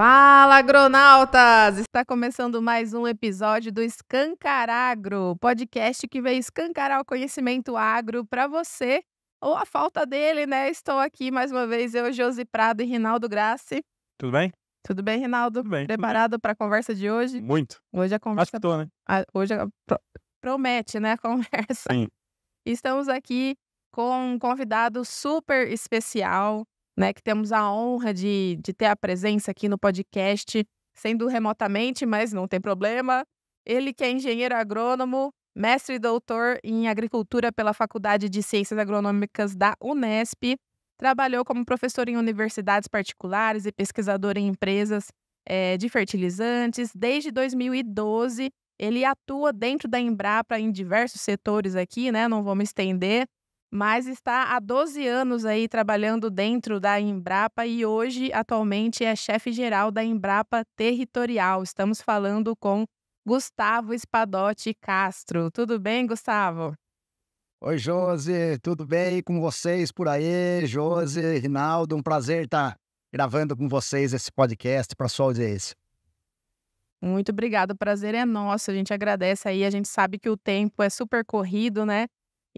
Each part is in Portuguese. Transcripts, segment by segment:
Fala, agronautas! Está começando mais um episódio do Escancaragro, podcast que veio escancarar o conhecimento agro para você, ou a falta dele, né? Estou aqui mais uma vez, eu, Josi Prado e Rinaldo Grassi. Tudo bem? Tudo bem, Rinaldo? Tudo bem. Preparado para a conversa de hoje? Muito. Hoje a conversa... Acho que tô, né? A... Hoje a... promete, né, a conversa. Sim. Estamos aqui com um convidado super especial, né, que temos a honra de, de ter a presença aqui no podcast, sendo remotamente, mas não tem problema. Ele que é engenheiro agrônomo, mestre e doutor em agricultura pela Faculdade de Ciências Agronômicas da Unesp, trabalhou como professor em universidades particulares e pesquisador em empresas é, de fertilizantes. Desde 2012, ele atua dentro da Embrapa em diversos setores aqui, né? Não vou me estender, mas está há 12 anos aí trabalhando dentro da Embrapa e hoje, atualmente, é chefe geral da Embrapa Territorial. Estamos falando com Gustavo Espadotti Castro. Tudo bem, Gustavo? Oi, Josi, tudo bem com vocês por aí? Josi, Rinaldo, um prazer estar tá gravando com vocês esse podcast para a sua audiência. Muito obrigado, o prazer é nosso. A gente agradece aí, a gente sabe que o tempo é super corrido, né?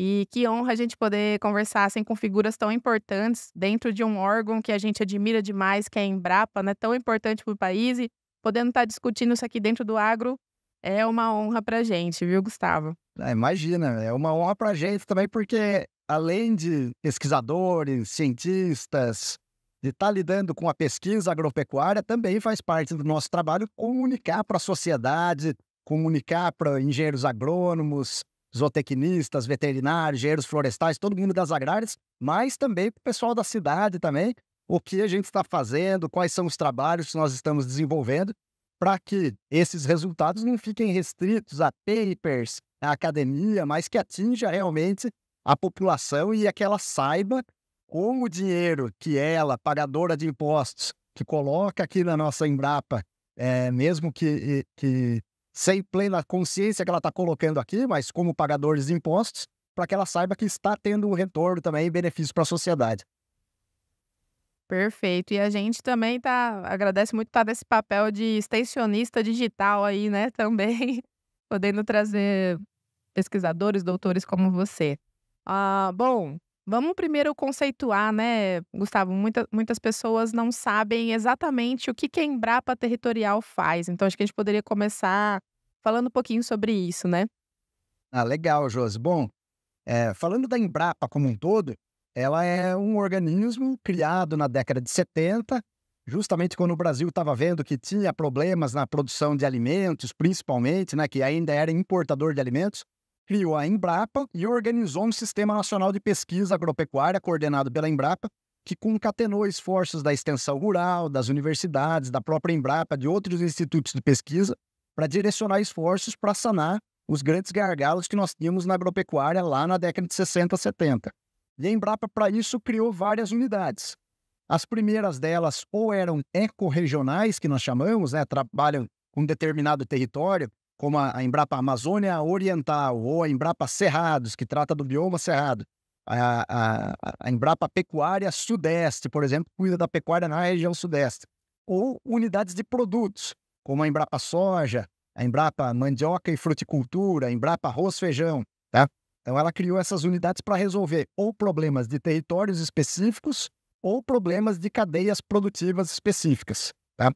E que honra a gente poder conversar assim, com figuras tão importantes dentro de um órgão que a gente admira demais, que é a Embrapa, né? tão importante para o país, e podendo estar tá discutindo isso aqui dentro do agro é uma honra para a gente, viu, Gustavo? Ah, imagina, é uma honra para a gente também, porque além de pesquisadores, cientistas, de estar tá lidando com a pesquisa agropecuária, também faz parte do nosso trabalho comunicar para a sociedade, comunicar para engenheiros agrônomos, zootecnistas, veterinários, engenheiros florestais, todo mundo das agrárias, mas também para o pessoal da cidade também, o que a gente está fazendo, quais são os trabalhos que nós estamos desenvolvendo, para que esses resultados não fiquem restritos a papers, a academia, mas que atinja realmente a população e é que ela saiba como o dinheiro que ela, pagadora de impostos, que coloca aqui na nossa Embrapa, é, mesmo que, que sem plena consciência que ela está colocando aqui, mas como pagadores de impostos, para que ela saiba que está tendo um retorno também e benefício para a sociedade. Perfeito. E a gente também tá agradece muito estar tá nesse papel de extensionista digital aí, né, também, podendo trazer pesquisadores, doutores como você. Ah, bom, Vamos primeiro conceituar, né, Gustavo? Muita, muitas pessoas não sabem exatamente o que, que a Embrapa Territorial faz. Então, acho que a gente poderia começar falando um pouquinho sobre isso, né? Ah, legal, Josi. Bom, é, falando da Embrapa como um todo, ela é um organismo criado na década de 70, justamente quando o Brasil estava vendo que tinha problemas na produção de alimentos, principalmente, né, que ainda era importador de alimentos criou a Embrapa e organizou um Sistema Nacional de Pesquisa Agropecuária, coordenado pela Embrapa, que concatenou esforços da extensão rural, das universidades, da própria Embrapa, de outros institutos de pesquisa, para direcionar esforços para sanar os grandes gargalos que nós tínhamos na agropecuária lá na década de 60, 70. E a Embrapa, para isso, criou várias unidades. As primeiras delas ou eram ecorregionais, que nós chamamos, né, trabalham com determinado território, como a Embrapa Amazônia Oriental ou a Embrapa Cerrados, que trata do bioma cerrado. A, a, a, Embrapa Pecuária Sudeste, por exemplo, cuida da pecuária na região Sudeste. Ou unidades de produtos, como a Embrapa Soja, a Embrapa Mandioca e Fruticultura, a Embrapa Arroz Feijão. Tá? Então, ela criou essas unidades para resolver ou problemas de territórios específicos ou problemas de cadeias produtivas específicas. Tá?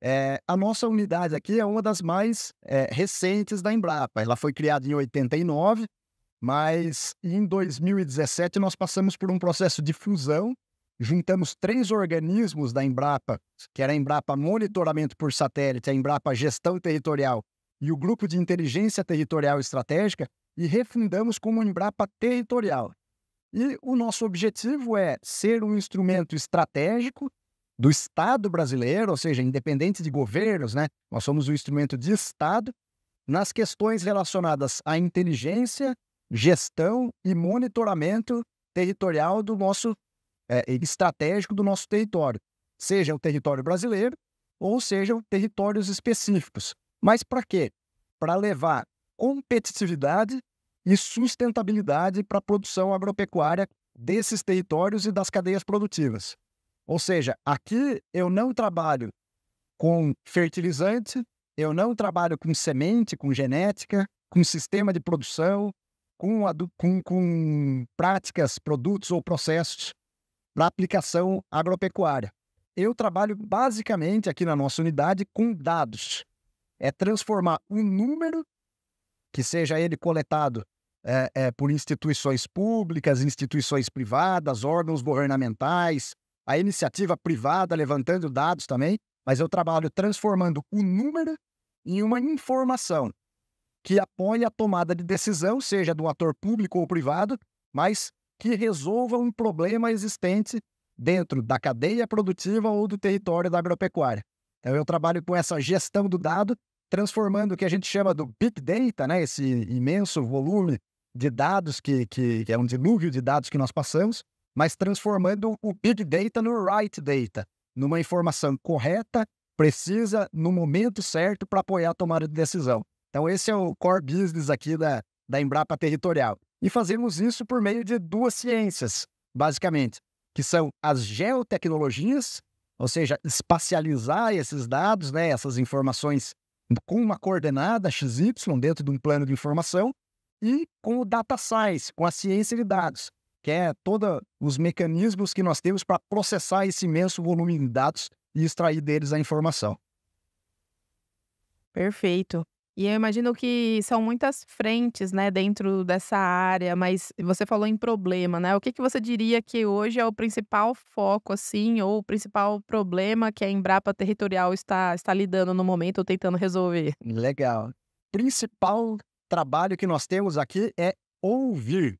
É, a nossa unidade aqui é uma das mais é, recentes da Embrapa. Ela foi criada em 89, mas em 2017 nós passamos por um processo de fusão. Juntamos três organismos da Embrapa, que era a Embrapa Monitoramento por Satélite, a Embrapa Gestão Territorial e o Grupo de Inteligência Territorial Estratégica, e refundamos como Embrapa Territorial. E o nosso objetivo é ser um instrumento estratégico do Estado brasileiro, ou seja, independente de governos, né? Nós somos um instrumento de Estado nas questões relacionadas à inteligência, gestão e monitoramento territorial do nosso é, estratégico do nosso território, seja o território brasileiro ou sejam territórios específicos. Mas para quê? Para levar competitividade e sustentabilidade para a produção agropecuária desses territórios e das cadeias produtivas. Ou seja, aqui eu não trabalho com fertilizante, eu não trabalho com semente, com genética, com sistema de produção, com, com, com práticas, produtos ou processos para aplicação agropecuária. Eu trabalho basicamente aqui na nossa unidade com dados. É transformar um número, que seja ele coletado é, é, por instituições públicas, instituições privadas, órgãos governamentais, a iniciativa privada levantando dados também, mas eu trabalho transformando o número em uma informação que apoie a tomada de decisão, seja do ator público ou privado, mas que resolva um problema existente dentro da cadeia produtiva ou do território da agropecuária. Então, eu trabalho com essa gestão do dado, transformando o que a gente chama do Big Data, né? esse imenso volume de dados, que, que, que é um dilúvio de dados que nós passamos, mas transformando o Big Data no Right Data, numa informação correta, precisa, no momento certo, para apoiar a tomada de decisão. Então, esse é o core business aqui da, da Embrapa Territorial. E fazemos isso por meio de duas ciências, basicamente, que são as geotecnologias, ou seja, espacializar esses dados, né, essas informações com uma coordenada XY dentro de um plano de informação, e com o data science, com a ciência de dados, quer, é todos os mecanismos que nós temos para processar esse imenso volume de dados e extrair deles a informação. Perfeito. E eu imagino que são muitas frentes, né, dentro dessa área, mas você falou em problema, né? O que, que você diria que hoje é o principal foco, assim, ou o principal problema que a Embrapa Territorial está, está lidando no momento ou tentando resolver? Legal. Principal trabalho que nós temos aqui é ouvir.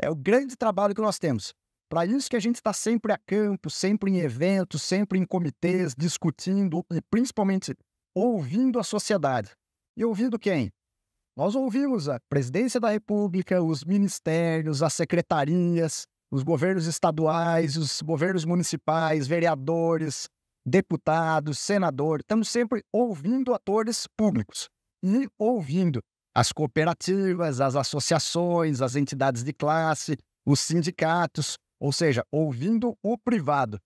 É o grande trabalho que nós temos. Para isso que a gente está sempre a campo, sempre em eventos, sempre em comitês, discutindo e principalmente ouvindo a sociedade. E ouvindo quem? Nós ouvimos a presidência da República, os ministérios, as secretarias, os governos estaduais, os governos municipais, vereadores, deputados, senadores. Estamos sempre ouvindo atores públicos e ouvindo as cooperativas, as associações, as entidades de classe, os sindicatos, ou seja, ouvindo o privado.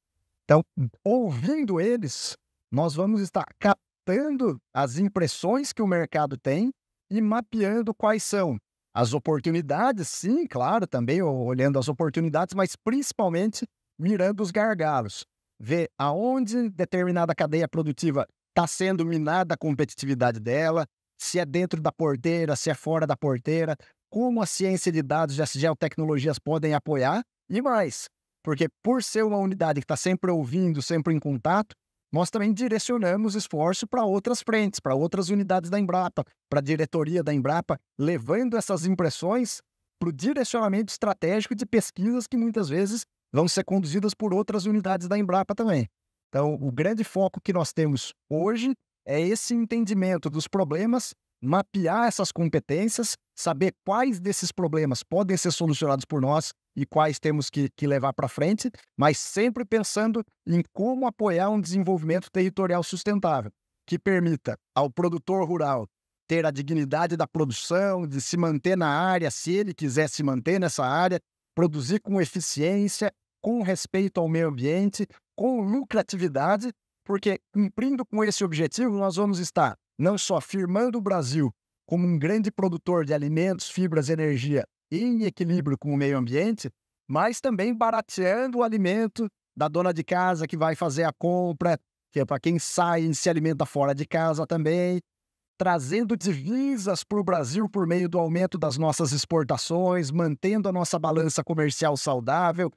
Então, ouvindo eles, nós vamos estar captando as impressões que o mercado tem e mapeando quais são as oportunidades, sim, claro, também olhando as oportunidades, mas principalmente mirando os gargalos. Ver aonde determinada cadeia produtiva está sendo minada a competitividade dela, se é dentro da porteira, se é fora da porteira, como a ciência de dados e as geotecnologias podem apoiar e mais. Porque por ser uma unidade que está sempre ouvindo, sempre em contato, nós também direcionamos esforço para outras frentes, para outras unidades da Embrapa, para a diretoria da Embrapa, levando essas impressões para o direcionamento estratégico de pesquisas que muitas vezes vão ser conduzidas por outras unidades da Embrapa também. Então, o grande foco que nós temos hoje é esse entendimento dos problemas, mapear essas competências, saber quais desses problemas podem ser solucionados por nós e quais temos que, que levar para frente, mas sempre pensando em como apoiar um desenvolvimento territorial sustentável, que permita ao produtor rural ter a dignidade da produção, de se manter na área, se ele quiser se manter nessa área, produzir com eficiência, com respeito ao meio ambiente, com lucratividade porque cumprindo com esse objetivo, nós vamos estar não só firmando o Brasil como um grande produtor de alimentos, fibras, energia em equilíbrio com o meio ambiente, mas também barateando o alimento da dona de casa que vai fazer a compra, que é para quem sai e se alimenta fora de casa também, trazendo divisas para o Brasil por meio do aumento das nossas exportações, mantendo a nossa balança comercial saudável,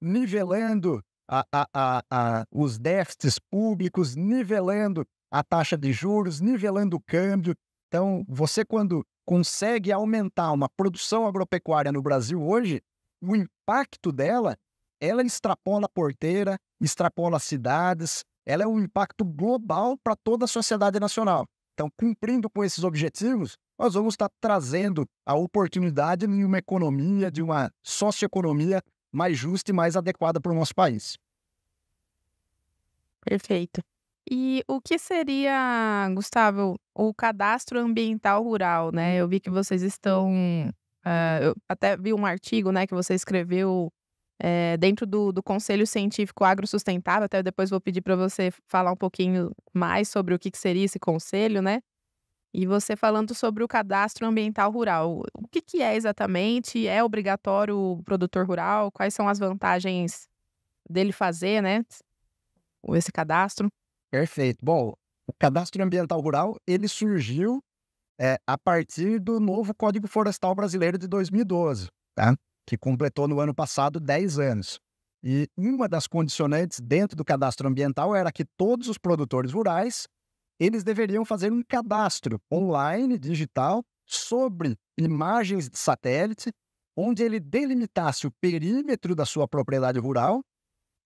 nivelando a, a, a, os déficits públicos, nivelando a taxa de juros, nivelando o câmbio. Então, você, quando consegue aumentar uma produção agropecuária no Brasil hoje, o impacto dela, ela extrapola a porteira, extrapola as cidades, ela é um impacto global para toda a sociedade nacional. Então, cumprindo com esses objetivos, nós vamos estar tá trazendo a oportunidade de uma economia, de uma socioeconomia mais justa e mais adequada para o nosso país. Perfeito. E o que seria, Gustavo, o cadastro ambiental rural, né? Uhum. Eu vi que vocês estão. Uh, eu até vi um artigo, né, que você escreveu é, dentro do, do Conselho Científico Agrosustentável. Até depois vou pedir para você falar um pouquinho mais sobre o que, que seria esse conselho, né? E você falando sobre o cadastro ambiental rural, o que, que é exatamente? É obrigatório o produtor rural? Quais são as vantagens dele fazer, né? Esse cadastro? Perfeito. Bom, o cadastro ambiental rural ele surgiu é, a partir do novo Código Florestal Brasileiro de 2012, tá? que completou no ano passado 10 anos. E uma das condicionantes dentro do cadastro ambiental era que todos os produtores rurais eles deveriam fazer um cadastro online, digital, sobre imagens de satélite, onde ele delimitasse o perímetro da sua propriedade rural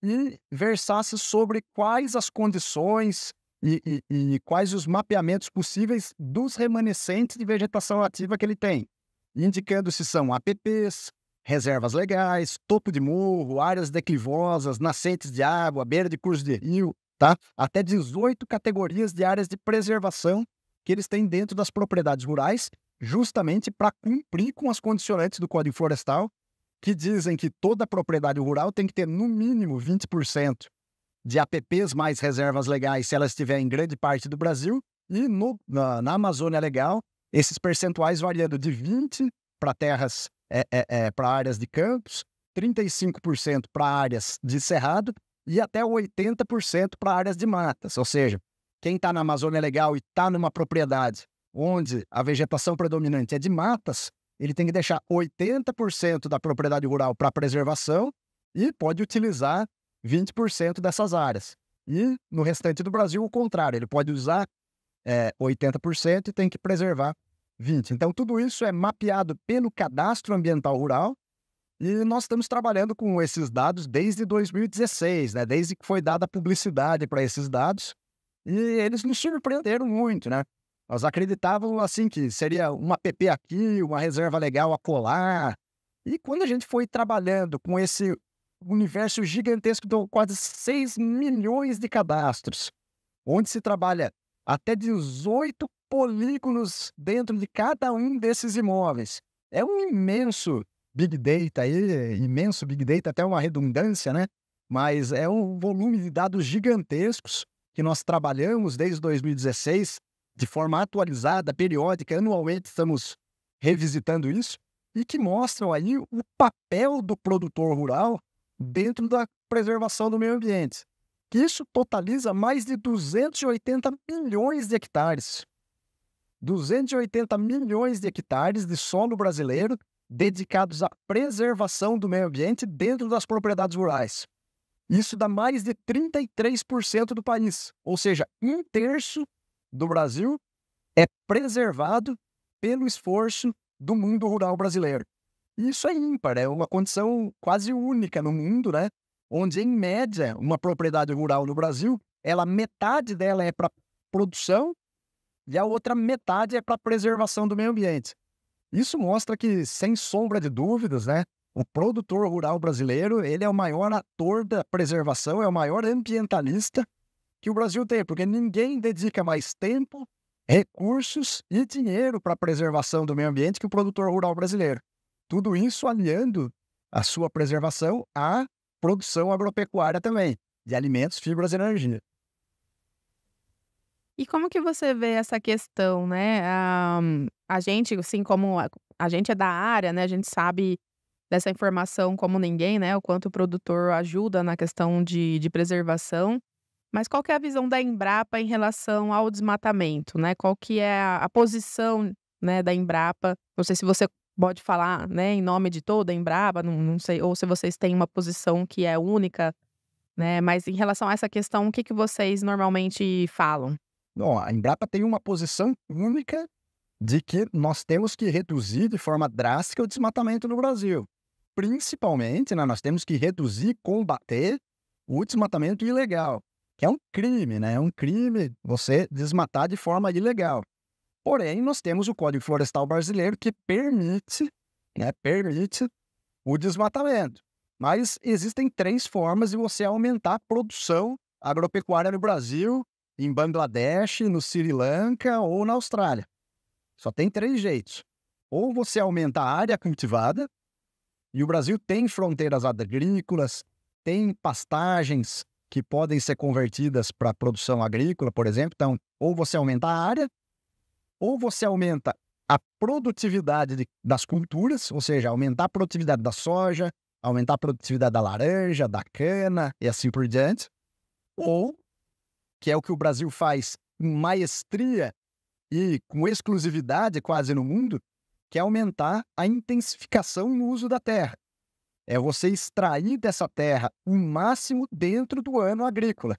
e versasse sobre quais as condições e, e, e quais os mapeamentos possíveis dos remanescentes de vegetação ativa que ele tem, indicando se são APPs, reservas legais, topo de morro, áreas declivosas, nascentes de água, beira de curso de rio, tá? Até 18 categorias de áreas de preservação que eles têm dentro das propriedades rurais, justamente para cumprir com as condicionantes do Código Florestal, que dizem que toda propriedade rural tem que ter no mínimo 20% de APPs mais reservas legais, se ela estiver em grande parte do Brasil, e no, na, na Amazônia Legal, esses percentuais variando de 20% para terras, é, é, é, para áreas de campos, 35% para áreas de cerrado e até 80% para áreas de matas. Ou seja, quem está na Amazônia é Legal e está numa propriedade onde a vegetação predominante é de matas, ele tem que deixar 80% da propriedade rural para preservação e pode utilizar 20% dessas áreas. E no restante do Brasil, o contrário, ele pode usar é, 80% e tem que preservar 20%. Então, tudo isso é mapeado pelo cadastro ambiental rural e nós estamos trabalhando com esses dados desde 2016, né? Desde que foi dada publicidade para esses dados. E eles nos surpreenderam muito, né? Nós acreditávamos assim que seria uma PP aqui, uma reserva legal a colar. E quando a gente foi trabalhando com esse universo gigantesco de quase 6 milhões de cadastros, onde se trabalha até 18 polígonos dentro de cada um desses imóveis. É um imenso big data aí, imenso big data, até uma redundância, né? Mas é um volume de dados gigantescos que nós trabalhamos desde 2016 de forma atualizada, periódica, anualmente estamos revisitando isso e que mostram aí o papel do produtor rural dentro da preservação do meio ambiente. Isso totaliza mais de 280 milhões de hectares. 280 milhões de hectares de solo brasileiro dedicados à preservação do meio ambiente dentro das propriedades rurais. Isso dá mais de 33% do país, ou seja, um terço do Brasil é preservado pelo esforço do mundo rural brasileiro. Isso é ímpar, é uma condição quase única no mundo, né? Onde, em média, uma propriedade rural no Brasil, ela metade dela é para produção e a outra metade é para preservação do meio ambiente. Isso mostra que, sem sombra de dúvidas, né, o produtor rural brasileiro ele é o maior ator da preservação, é o maior ambientalista que o Brasil tem, porque ninguém dedica mais tempo, recursos e dinheiro para a preservação do meio ambiente que o produtor rural brasileiro. Tudo isso aliando a sua preservação à produção agropecuária também, de alimentos, fibras e energia. E como que você vê essa questão, né? A, ah, a gente, assim, como a, a, gente é da área, né? A gente sabe dessa informação como ninguém, né? O quanto o produtor ajuda na questão de, de preservação. Mas qual que é a visão da Embrapa em relação ao desmatamento, né? Qual que é a, a posição né, da Embrapa? Não sei se você pode falar, né, em nome de toda a Embrapa, não, não sei, ou se vocês têm uma posição que é única, né? Mas em relação a essa questão, o que, que vocês normalmente falam? Bom, a Embrapa tem uma posição única de que nós temos que reduzir de forma drástica o desmatamento no Brasil. Principalmente, né, nós temos que reduzir, combater o desmatamento ilegal, que é um crime, né? É um crime você desmatar de forma ilegal. Porém, nós temos o Código Florestal Brasileiro que permite, né, permite o desmatamento. Mas existem três formas de você aumentar a produção agropecuária no Brasil em Bangladesh, no Sri Lanka ou na Austrália. Só tem três jeitos. Ou você aumenta a área cultivada, e o Brasil tem fronteiras agrícolas, tem pastagens que podem ser convertidas para produção agrícola, por exemplo. Então, ou você aumenta a área, ou você aumenta a produtividade de, das culturas, ou seja, aumentar a produtividade da soja, aumentar a produtividade da laranja, da cana e assim por diante. Ou que é o que o Brasil faz com maestria e com exclusividade quase no mundo, que é aumentar a intensificação no uso da terra. É você extrair dessa terra o máximo dentro do ano agrícola.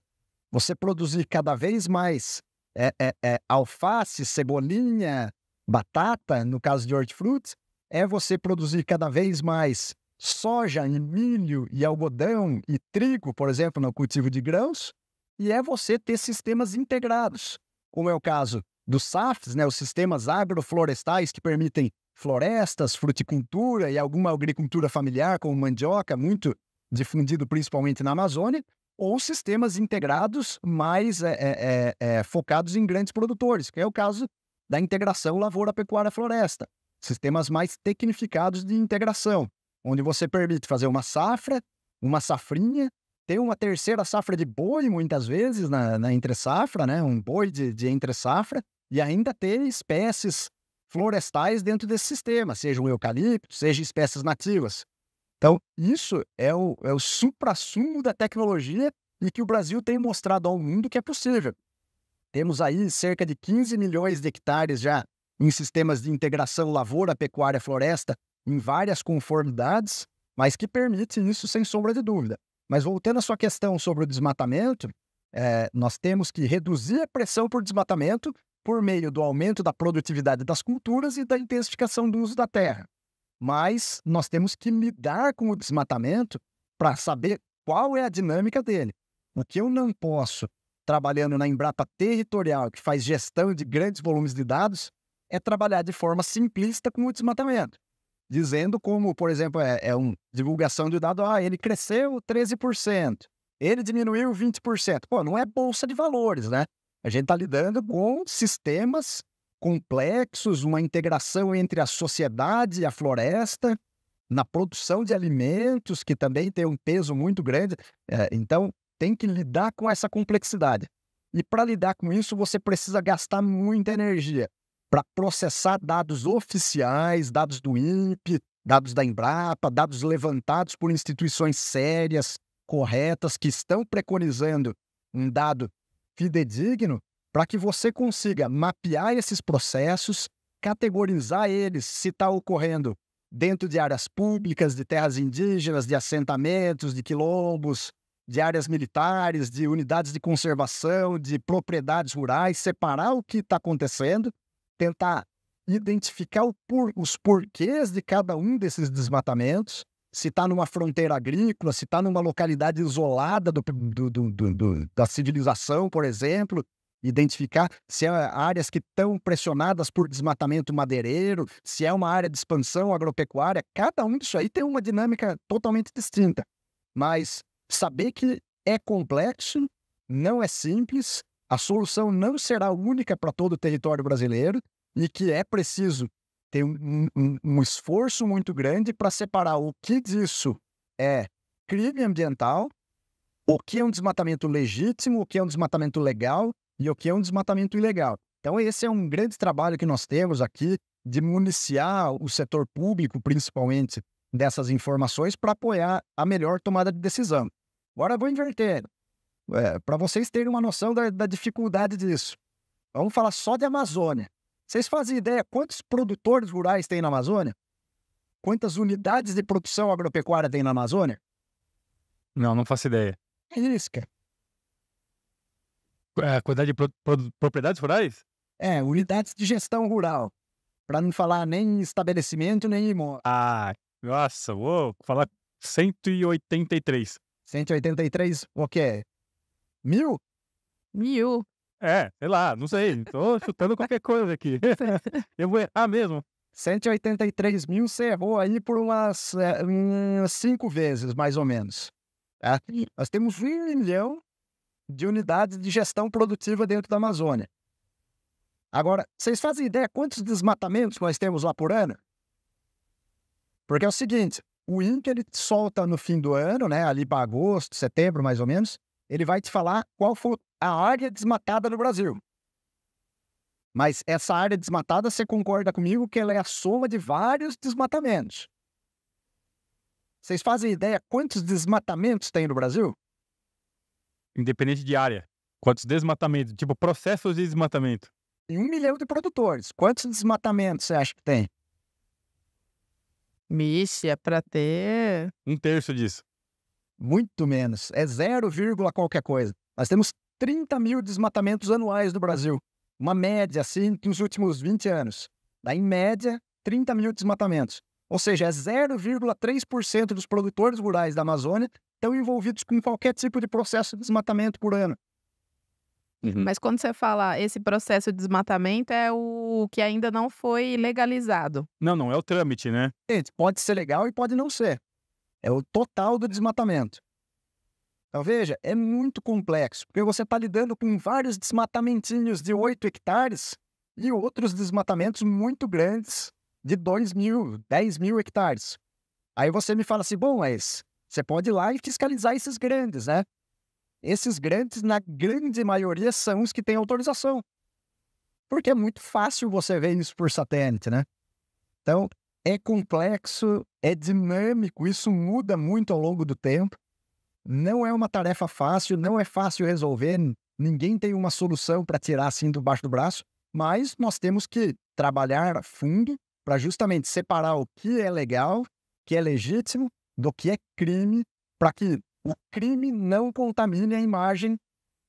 Você produzir cada vez mais é, é, é, alface, cebolinha, batata, no caso de hortifruti, é você produzir cada vez mais soja e milho e algodão e trigo, por exemplo, no cultivo de grãos, e é você ter sistemas integrados, como é o caso dos SAFs, né, os sistemas agroflorestais que permitem florestas, fruticultura e alguma agricultura familiar, como mandioca, muito difundido principalmente na Amazônia, ou sistemas integrados mais é, é, é, focados em grandes produtores, que é o caso da integração lavoura-pecuária-floresta. Sistemas mais tecnificados de integração, onde você permite fazer uma safra, uma safrinha, tem uma terceira safra de boi, muitas vezes, na, na entre-safra, né? Um boi de, de entre-safra. E ainda ter espécies florestais dentro desse sistema, seja um eucalipto, seja espécies nativas. Então, isso é o, é o supra-sumo da tecnologia e que o Brasil tem mostrado ao mundo que é possível. Temos aí cerca de 15 milhões de hectares já em sistemas de integração lavoura, pecuária, floresta, em várias conformidades, mas que permite isso sem sombra de dúvida. Mas voltando à sua questão sobre o desmatamento, é, nós temos que reduzir a pressão por desmatamento por meio do aumento da produtividade das culturas e da intensificação do uso da terra. Mas nós temos que lidar com o desmatamento para saber qual é a dinâmica dele. O que eu não posso, trabalhando na Embrapa territorial, que faz gestão de grandes volumes de dados, é trabalhar de forma simplista com o desmatamento dizendo como, por exemplo, é, é uma divulgação de dado, ah, ele cresceu 13%, ele diminuiu 20%. Pô, não é bolsa de valores, né? A gente está lidando com sistemas complexos, uma integração entre a sociedade e a floresta, na produção de alimentos, que também tem um peso muito grande. É, então, tem que lidar com essa complexidade. E para lidar com isso, você precisa gastar muita energia para processar dados oficiais, dados do INPE, dados da Embrapa, dados levantados por instituições sérias, corretas, que estão preconizando um dado fidedigno, para que você consiga mapear esses processos, categorizar eles, se está ocorrendo dentro de áreas públicas, de terras indígenas, de assentamentos, de quilombos, de áreas militares, de unidades de conservação, de propriedades rurais, separar o que está acontecendo tentar identificar por, os porquês de cada um desses desmatamentos, se está numa fronteira agrícola, se está numa localidade isolada do, do, do, da civilização, por exemplo, identificar se é áreas que estão pressionadas por desmatamento madeireiro, se é uma área de expansão agropecuária, cada um disso aí tem uma dinâmica totalmente distinta. Mas saber que é complexo, não é simples, a solução não será única para todo o território brasileiro e que é preciso ter um, um, um esforço muito grande para separar o que disso é crime ambiental, o que é um desmatamento legítimo, o que é um desmatamento legal e o que é um desmatamento ilegal. Então, esse é um grande trabalho que nós temos aqui de municiar o setor público, principalmente, dessas informações para apoiar a melhor tomada de decisão. Agora, vou inverter é, para vocês terem uma noção da, da dificuldade disso. Vamos falar só de Amazônia. Vocês fazem ideia quantos produtores rurais tem na Amazônia? Quantas unidades de produção agropecuária tem na Amazônia? Não, não faço ideia. É isso, cara. É, quantidade de pro, pro, propriedades rurais? É, unidades de gestão rural. Para não falar nem estabelecimento, nem imóvel. Ah, nossa, vou falar 183. 183, o que é? Mil? Mil. É, sei lá, não sei. Tô chutando qualquer coisa aqui. Eu vou errar mesmo. 183 mil você errou aí por é, umas, cinco vezes, mais ou menos. Tá? Nós temos um milhão de unidades de gestão produtiva dentro da Amazônia. Agora, vocês fazem ideia quantos desmatamentos nós temos lá por ano? Porque é o seguinte, o INCA ele solta no fim do ano, né, ali para agosto, setembro mais ou menos, ele vai te falar qual foi a área desmatada no Brasil. Mas essa área desmatada, você concorda comigo que ela é a soma de vários desmatamentos. Vocês fazem ideia quantos desmatamentos tem no Brasil? Independente de área. Quantos desmatamentos? Tipo, processos de desmatamento. Tem um milhão de produtores. Quantos desmatamentos você acha que tem? Mixe, é para ter. Um terço disso. Muito menos. É 0, qualquer coisa. Nós temos 30 mil desmatamentos anuais no Brasil. Uma média, assim, nos últimos 20 anos. Daí, em média, 30 mil desmatamentos. Ou seja, é 0,3% dos produtores rurais da Amazônia estão envolvidos com qualquer tipo de processo de desmatamento por ano. Uhum. Mas quando você fala esse processo de desmatamento, é o que ainda não foi legalizado. Não, não, é o trâmite, né? Gente, pode ser legal e pode não ser. É o total do desmatamento. Então, veja, é muito complexo, porque você está lidando com vários desmatamentinhos de 8 hectares e outros desmatamentos muito grandes de 2 mil, 10 mil hectares. Aí você me fala assim, bom, mas você pode ir lá e fiscalizar esses grandes, né? Esses grandes, na grande maioria, são os que têm autorização. Porque é muito fácil você ver isso por satélite, né? Então, é complexo, é dinâmico, isso muda muito ao longo do tempo. Não é uma tarefa fácil, não é fácil resolver, ninguém tem uma solução para tirar assim do baixo do braço, mas nós temos que trabalhar fundo para justamente separar o que é legal, que é legítimo, do que é crime, para que o crime não contamine a imagem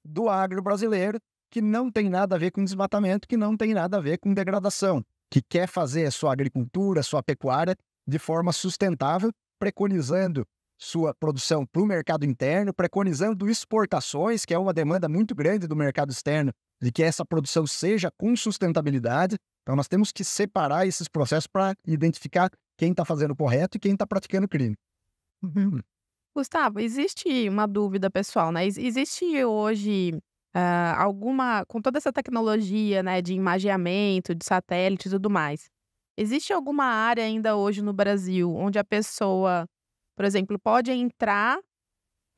do agro brasileiro, que não tem nada a ver com desmatamento, que não tem nada a ver com degradação, que quer fazer a sua agricultura, a sua pecuária de forma sustentável, preconizando sua produção para o mercado interno, preconizando exportações, que é uma demanda muito grande do mercado externo, de que essa produção seja com sustentabilidade. Então, nós temos que separar esses processos para identificar quem está fazendo correto e quem está praticando crime. Uhum. Gustavo, existe uma dúvida pessoal, né? Existe hoje Uh, alguma, com toda essa tecnologia, né, de imageamento, de satélite e tudo mais, existe alguma área ainda hoje no Brasil onde a pessoa, por exemplo, pode entrar,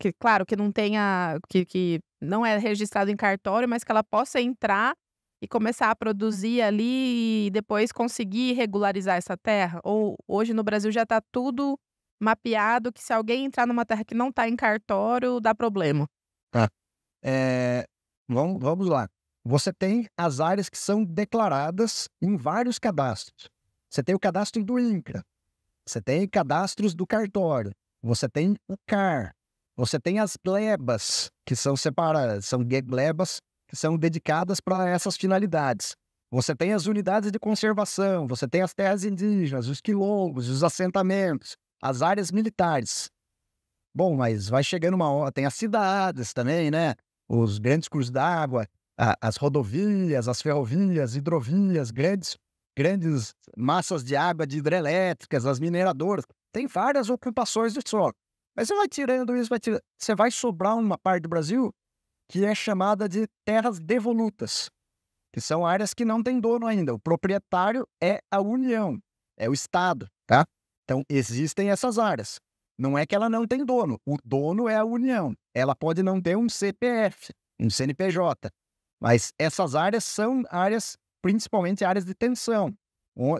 que claro que não tenha, que, que não é registrado em cartório, mas que ela possa entrar e começar a produzir ali e depois conseguir regularizar essa terra? Ou hoje no Brasil já está tudo mapeado que se alguém entrar numa terra que não está em cartório, dá problema? tá é, Vamos, vamos lá. Você tem as áreas que são declaradas em vários cadastros. Você tem o cadastro do INCRA, você tem cadastros do cartório, você tem o CAR, você tem as glebas, que são separadas, são glebas que são dedicadas para essas finalidades. Você tem as unidades de conservação, você tem as terras indígenas, os quilombos, os assentamentos, as áreas militares. Bom, mas vai chegando uma hora, tem as cidades também, né? os grandes cursos d'água, as rodovias, as ferrovias, hidrovias, grandes, grandes massas de água de hidrelétricas, as mineradoras. Tem várias ocupações de solo. Mas você vai tirando isso, vai tirando. Você vai sobrar uma parte do Brasil que é chamada de terras devolutas, que são áreas que não têm dono ainda. O proprietário é a União, é o Estado, tá? Então, existem essas áreas. Não é que ela não tem dono. O dono é a União. Ela pode não ter um CPF, um CNPJ. Mas essas áreas são áreas, principalmente áreas de tensão.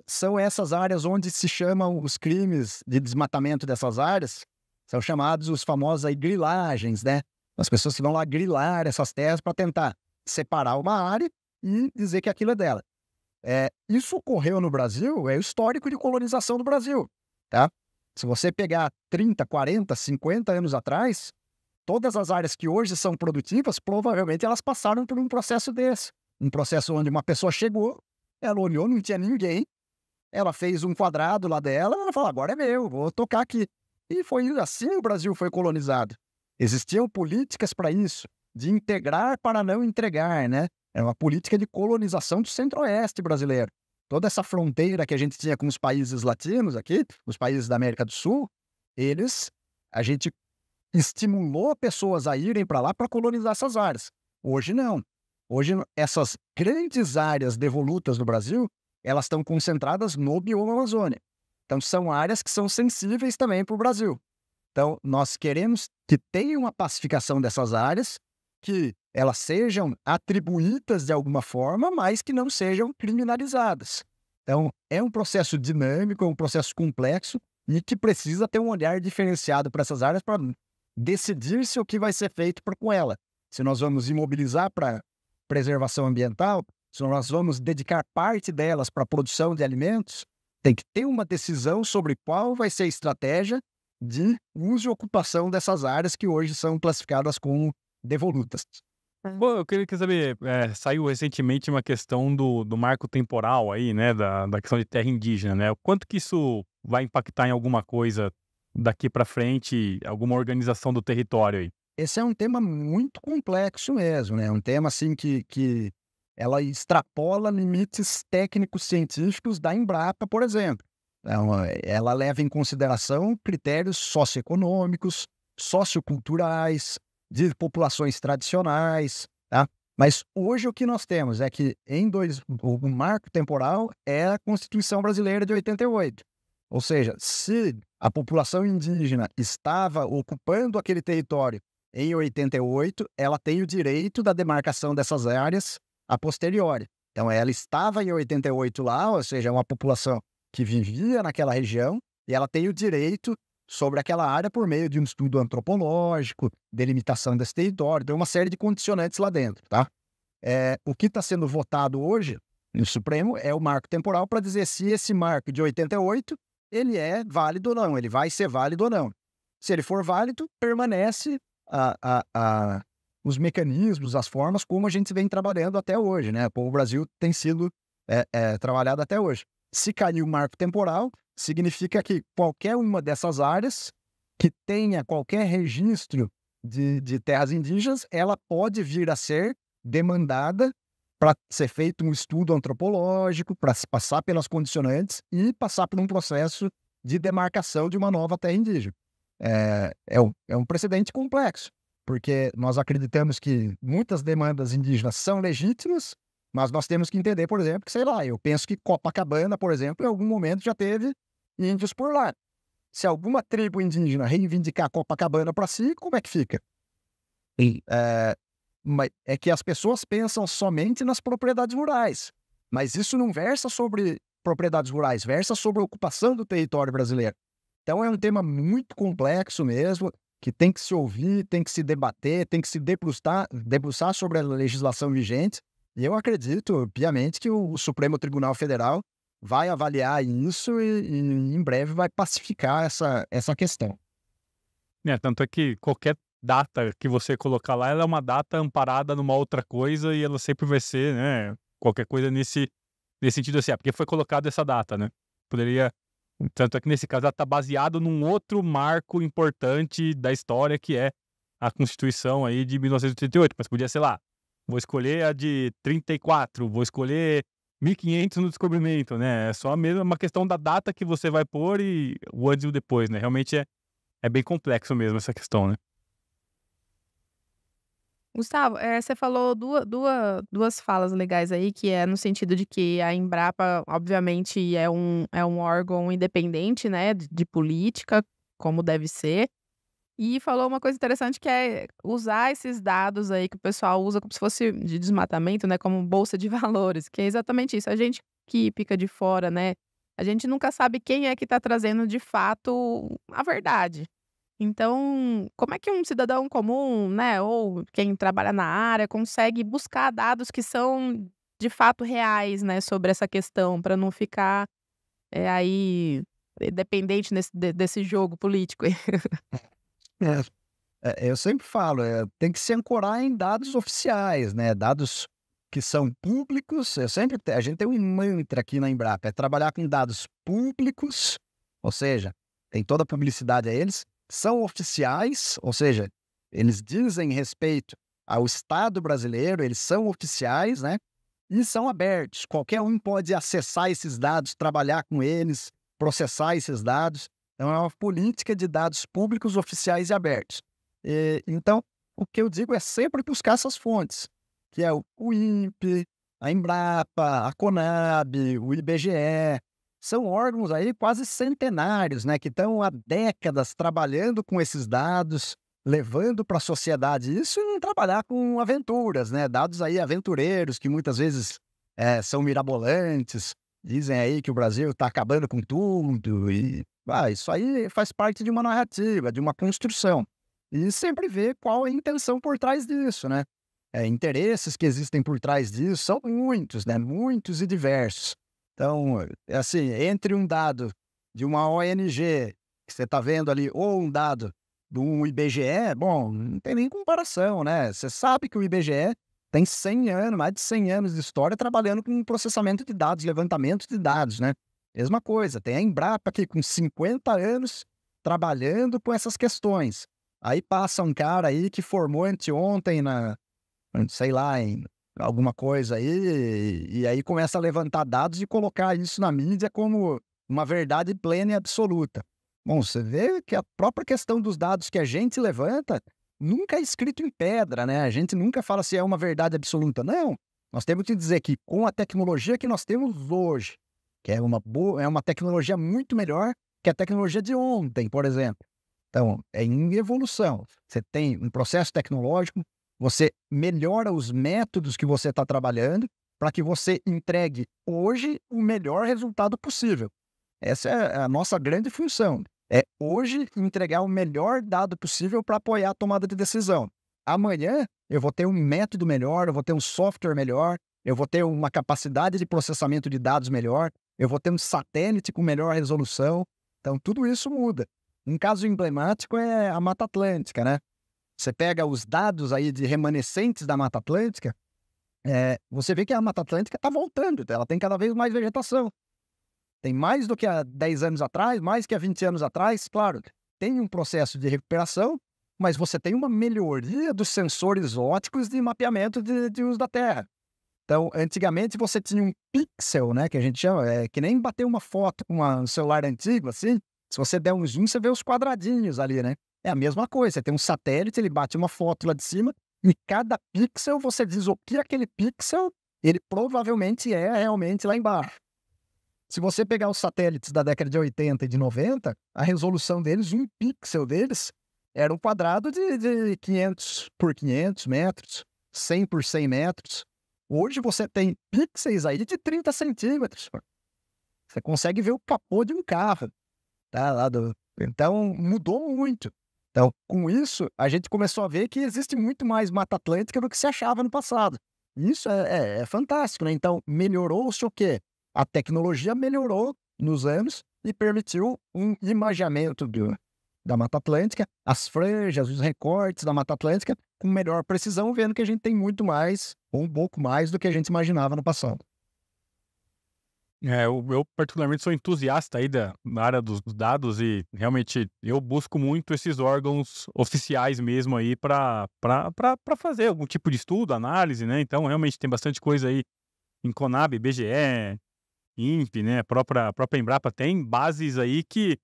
São essas áreas onde se chamam os crimes de desmatamento dessas áreas, são chamados os famosos aí grilagens, né? As pessoas que vão lá grilar essas terras para tentar separar uma área e dizer que aquilo é dela. É, isso ocorreu no Brasil, é o histórico de colonização do Brasil, tá? Se você pegar 30, 40, 50 anos atrás, todas as áreas que hoje são produtivas, provavelmente elas passaram por um processo desse. Um processo onde uma pessoa chegou, ela olhou, não tinha ninguém, ela fez um quadrado lá dela, ela falou, agora é meu, vou tocar aqui. E foi assim o Brasil foi colonizado. Existiam políticas para isso, de integrar para não entregar, né? É uma política de colonização do centro-oeste brasileiro toda essa fronteira que a gente tinha com os países latinos aqui, os países da América do Sul, eles, a gente estimulou pessoas a irem para lá para colonizar essas áreas. Hoje não. Hoje essas grandes áreas devolutas do Brasil, elas estão concentradas no bioma Amazônia. Então são áreas que são sensíveis também para o Brasil. Então nós queremos que tenha uma pacificação dessas áreas que elas sejam atribuídas de alguma forma, mas que não sejam criminalizadas. Então, é um processo dinâmico, é um processo complexo e que precisa ter um olhar diferenciado para essas áreas para decidir-se o que vai ser feito com ela. Se nós vamos imobilizar para preservação ambiental, se nós vamos dedicar parte delas para a produção de alimentos, tem que ter uma decisão sobre qual vai ser a estratégia de uso e ocupação dessas áreas que hoje são classificadas como devolutas. Bom, ah. eu queria saber, é, saiu recentemente uma questão do, do marco temporal aí, né, da, da questão de terra indígena, né? O quanto que isso vai impactar em alguma coisa daqui para frente, alguma organização do território aí? Esse é um tema muito complexo mesmo, né? Um tema assim que, que ela extrapola limites técnicos científicos da Embrapa, por exemplo. Então, ela leva em consideração critérios socioeconômicos, socioculturais, de populações tradicionais, tá? Mas hoje o que nós temos é que em dois, o marco temporal é a Constituição Brasileira de 88. Ou seja, se a população indígena estava ocupando aquele território em 88, ela tem o direito da demarcação dessas áreas a posteriori. Então, ela estava em 88 lá, ou seja, é uma população que vivia naquela região, e ela tem o direito sobre aquela área por meio de um estudo antropológico, delimitação desse território, tem uma série de condicionantes lá dentro, tá? É, o que está sendo votado hoje no Supremo é o marco temporal para dizer se esse marco de 88 ele é válido ou não, ele vai ser válido ou não. Se ele for válido, permanece a, a, a, os mecanismos, as formas como a gente vem trabalhando até hoje, né? O Brasil tem sido é, é, trabalhado até hoje. Se cair o marco temporal, significa que qualquer uma dessas áreas que tenha qualquer registro de, de terras indígenas, ela pode vir a ser demandada para ser feito um estudo antropológico, para passar pelas condicionantes e passar por um processo de demarcação de uma nova terra indígena. É, é, um, é um precedente complexo, porque nós acreditamos que muitas demandas indígenas são legítimas, mas nós temos que entender, por exemplo, que, sei lá, eu penso que Copacabana, por exemplo, em algum momento já teve índios por lá. Se alguma tribo indígena reivindicar Copacabana para si, como é que fica? É, é que as pessoas pensam somente nas propriedades rurais. Mas isso não versa sobre propriedades rurais, versa sobre a ocupação do território brasileiro. Então é um tema muito complexo mesmo, que tem que se ouvir, tem que se debater, tem que se debruçar, debruçar sobre a legislação vigente e eu acredito piamente que o Supremo Tribunal Federal vai avaliar isso e, e em breve vai pacificar essa, essa questão. É, tanto é que qualquer data que você colocar lá, ela é uma data amparada numa outra coisa e ela sempre vai ser, né, qualquer coisa nesse, nesse sentido assim, ah, porque foi colocada essa data, né? Poderia tanto é que nesse caso ela está baseada num outro marco importante da história que é a Constituição aí de 1988, mas podia ser lá vou escolher a de 34, vou escolher 1500 no descobrimento, né? É só mesmo uma questão da data que você vai pôr e o antes e o depois, né? Realmente é, é bem complexo mesmo essa questão, né? Gustavo, é, você falou duas, duas, duas falas legais aí, que é no sentido de que a Embrapa, obviamente, é um, é um órgão independente, né, de política, como deve ser, e falou uma coisa interessante que é usar esses dados aí que o pessoal usa como se fosse de desmatamento, né, como bolsa de valores, que é exatamente isso. A gente que pica de fora, né? A gente nunca sabe quem é que está trazendo de fato a verdade. Então, como é que um cidadão comum, né, ou quem trabalha na área consegue buscar dados que são de fato reais, né, sobre essa questão, para não ficar é, aí eh, dependente nesse, desse jogo político? É. é, eu sempre falo, é, tem que se ancorar em dados oficiais, né? Dados que são públicos. Eu sempre a gente tem um mantra aqui na Embrapa, é trabalhar com dados públicos, ou seja, tem toda a publicidade a eles, são oficiais, ou seja, eles dizem respeito ao Estado brasileiro, eles são oficiais, né? E são abertos. Qualquer um pode acessar esses dados, trabalhar com eles, processar esses dados. Então, é uma política de dados públicos, oficiais e abertos. E, então, o que eu digo é sempre buscar essas fontes, que é o, o INPE, a Embrapa, a Conab, o IBGE, são órgãos aí quase centenários, né, que estão há décadas trabalhando com esses dados, levando para a sociedade isso e não trabalhar com aventuras, né, dados aí aventureiros que muitas vezes é, são mirabolantes, Dizem aí que o Brasil está acabando com tudo e ah, isso aí faz parte de uma narrativa, de uma construção. E sempre ver qual é a intenção por trás disso, né? É, interesses que existem por trás disso são muitos, né? Muitos e diversos. Então, é assim, entre um dado de uma ONG que você está vendo ali, ou um dado do IBGE, bom, não tem nem comparação, né? Você sabe que o IBGE tem 100 anos, mais de 100 anos de história trabalhando com processamento de dados, levantamento de dados, né? Mesma coisa, tem a Embrapa aqui com 50 anos trabalhando com essas questões. Aí passa um cara aí que formou anteontem na, sei lá, em alguma coisa aí, e, e aí começa a levantar dados e colocar isso na mídia como uma verdade plena e absoluta. Bom, você vê que a própria questão dos dados que a gente levanta nunca é escrito em pedra, né? A gente nunca fala se é uma verdade absoluta. Não. Nós temos que dizer que com a tecnologia que nós temos hoje, que é uma boa, é uma tecnologia muito melhor que a tecnologia de ontem, por exemplo. Então, é em evolução. Você tem um processo tecnológico, você melhora os métodos que você está trabalhando para que você entregue hoje o melhor resultado possível. Essa é a nossa grande função é hoje entregar o melhor dado possível para apoiar a tomada de decisão. Amanhã eu vou ter um método melhor, eu vou ter um software melhor, eu vou ter uma capacidade de processamento de dados melhor, eu vou ter um satélite com melhor resolução. Então tudo isso muda. Um caso emblemático é a Mata Atlântica, né? Você pega os dados aí de remanescentes da Mata Atlântica, é, você vê que a Mata Atlântica está voltando, ela tem cada vez mais vegetação. Tem mais do que há 10 anos atrás, mais que há 20 anos atrás. Claro, tem um processo de recuperação, mas você tem uma melhoria dos sensores óticos de mapeamento de, de uso da Terra. Então, antigamente você tinha um pixel, né, que a gente chama, é que nem bater uma foto com um celular antigo, assim. Se você der um zoom, você vê os quadradinhos ali, né? É a mesma coisa. Você tem um satélite, ele bate uma foto lá de cima e cada pixel você diz o que aquele pixel ele provavelmente é realmente lá embaixo. Se você pegar os satélites da década de 80 e de 90, a resolução deles, um pixel deles, era um quadrado de, de 500 por 500 metros, 100 por 100 metros. Hoje você tem pixels aí de 30 centímetros. Você consegue ver o capô de um carro. Tá lá do... Então, mudou muito. Então, com isso, a gente começou a ver que existe muito mais Mata Atlântica do que se achava no passado. Isso é, é, é fantástico, né? Então, melhorou-se o quê? A tecnologia melhorou nos anos e permitiu um imaginamento do, da Mata Atlântica, as franjas, os recortes da Mata Atlântica com melhor precisão, vendo que a gente tem muito mais, ou um pouco mais, do que a gente imaginava no passado. É, eu, eu, particularmente sou entusiasta aí da, da área dos dados e realmente eu busco muito esses órgãos oficiais mesmo aí para fazer algum tipo de estudo, análise, né? Então realmente tem bastante coisa aí em Conab, BGE, INPE, né, a própria, a própria Embrapa tem bases aí que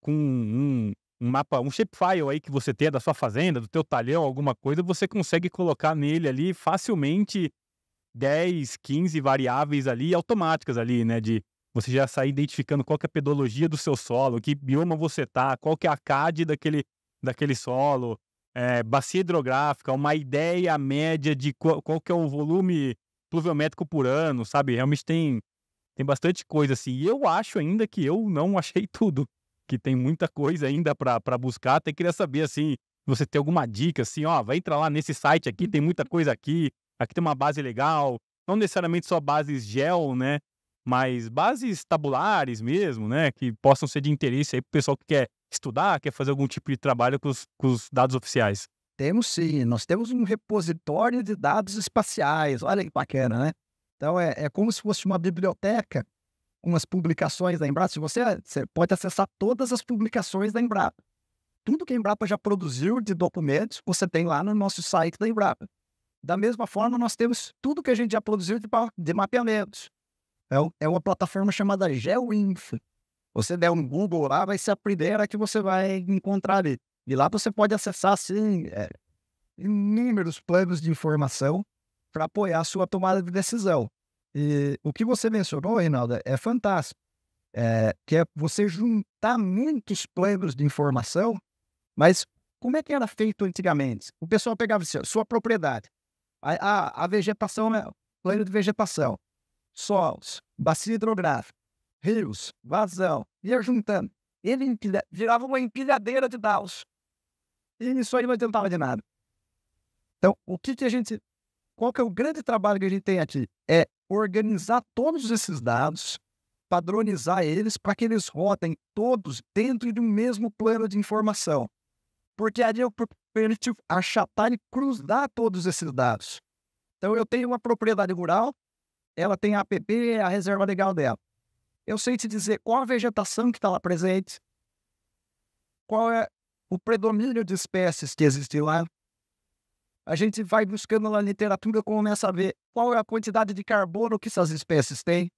com um, um mapa, um shapefile aí que você tem da sua fazenda, do teu talhão, alguma coisa, você consegue colocar nele ali facilmente 10, 15 variáveis ali automáticas ali, né, de você já sair identificando qual é a pedologia do seu solo, que bioma você tá, qual que é a CAD daquele, daquele solo, é, bacia hidrográfica, uma ideia média de qual, qual, que é o volume pluviométrico por ano, sabe? Realmente tem tem bastante coisa assim. E eu acho ainda que eu não achei tudo, que tem muita coisa ainda para buscar. Até queria saber assim, você tem alguma dica assim, ó, vai entrar lá nesse site aqui, tem muita coisa aqui, aqui tem uma base legal. Não necessariamente só bases gel, né? Mas bases tabulares mesmo, né? Que possam ser de interesse aí pro pessoal que quer estudar, quer fazer algum tipo de trabalho com os, com os dados oficiais. Temos sim, nós temos um repositório de dados espaciais, olha que bacana, né? Então, é, é como se fosse uma biblioteca com as publicações da Embrapa. Se você, você pode acessar todas as publicações da Embrapa. Tudo que a Embrapa já produziu de documentos, você tem lá no nosso site da Embrapa. Da mesma forma, nós temos tudo que a gente já produziu de, de mapeamentos. É, é uma plataforma chamada GeoInfo. Você der um Google lá, vai ser a primeira que você vai encontrar ali. E lá você pode acessar, assim, é, inúmeros planos de informação para apoiar a sua tomada de decisão. E o que você mencionou, Reinaldo, é fantástico. É, que é você juntar muitos planos de informação, mas como é que era feito antigamente? O pessoal pegava assim, sua propriedade, a, a, ah, a vegetação, né? plano de vegetação, solos, bacia hidrográfica, rios, vazão, ia juntando. Ele empilha, virava uma empilhadeira de dados. E isso aí não adiantava de nada. Então, o que, que a gente qual que é o grande trabalho que a gente tem aqui? É organizar todos esses dados, padronizar eles para que eles rotem todos dentro de um mesmo plano de informação. Porque ali eu permite achatar e cruzar todos esses dados. Então, eu tenho uma propriedade rural, ela tem a APP, a reserva legal dela. Eu sei te dizer qual a vegetação que está lá presente, qual é o predomínio de espécies que existe lá, a gente vai buscando na literatura começa a ver qual é a quantidade de carbono que essas espécies têm,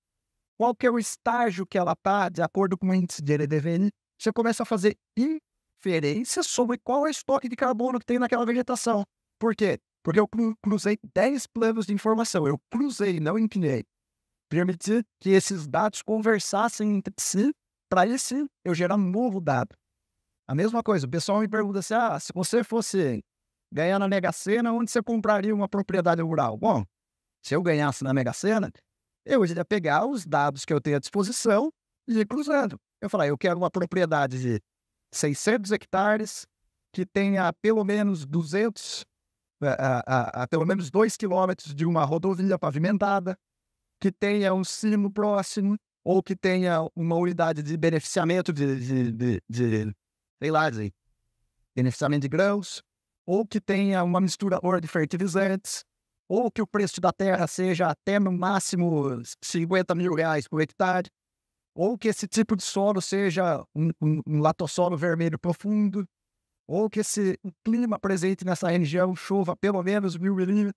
qual que é o estágio que ela está, de acordo com o índice de LDVN. Você começa a fazer inferências sobre qual é o estoque de carbono que tem naquela vegetação. Por quê? Porque eu cruzei 10 planos de informação. Eu cruzei, não empinei. permitir que esses dados conversassem entre si, para esse eu gerar um novo dado. A mesma coisa, o pessoal me pergunta assim: ah, se você fosse ganhar na Mega Sena, onde você compraria uma propriedade rural? Bom, se eu ganhasse na Mega Sena, eu iria pegar os dados que eu tenho à disposição e ir cruzando. Eu falar, eu quero uma propriedade de 600 hectares que tenha pelo menos 200, eh, a, a, a pelo menos 2 quilômetros de uma rodovia pavimentada, que tenha um sino próximo, ou que tenha uma unidade de beneficiamento de, de, de, de sei lá, de beneficiamento de grãos, ou que tenha uma mistura de fertilizantes, ou que o preço da terra seja até no máximo 50 mil reais por hectare, ou que esse tipo de solo seja um, um, um latossolo vermelho profundo, ou que esse clima presente nessa região chova pelo menos mil milímetros,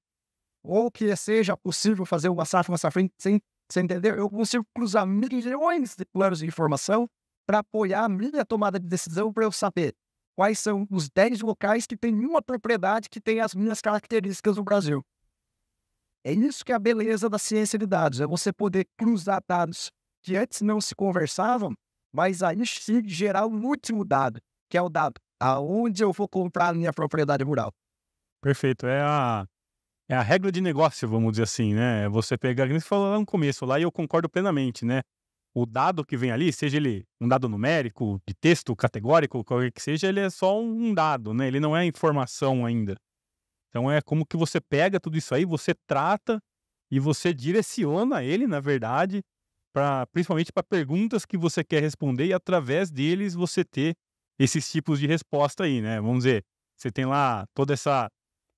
ou que seja possível fazer uma safra, uma safra sem, sem entender, eu consigo cruzar milhões de planos de informação para apoiar a minha tomada de decisão para eu saber quais são os 10 locais que tem uma propriedade que tem as minhas características no Brasil. É isso que é a beleza da ciência de dados, é você poder cruzar dados que antes não se conversavam, mas aí sim gerar um último dado, que é o dado aonde eu vou comprar a minha propriedade rural. Perfeito, é a é a regra de negócio, vamos dizer assim, né? É você pegar, como você falou lá no começo, lá e eu concordo plenamente, né? o dado que vem ali, seja ele um dado numérico, de texto, categórico, qualquer que seja, ele é só um dado, né? Ele não é informação ainda. Então é como que você pega tudo isso aí, você trata e você direciona ele, na verdade, para principalmente para perguntas que você quer responder e através deles você ter esses tipos de resposta aí, né? Vamos dizer, você tem lá toda essa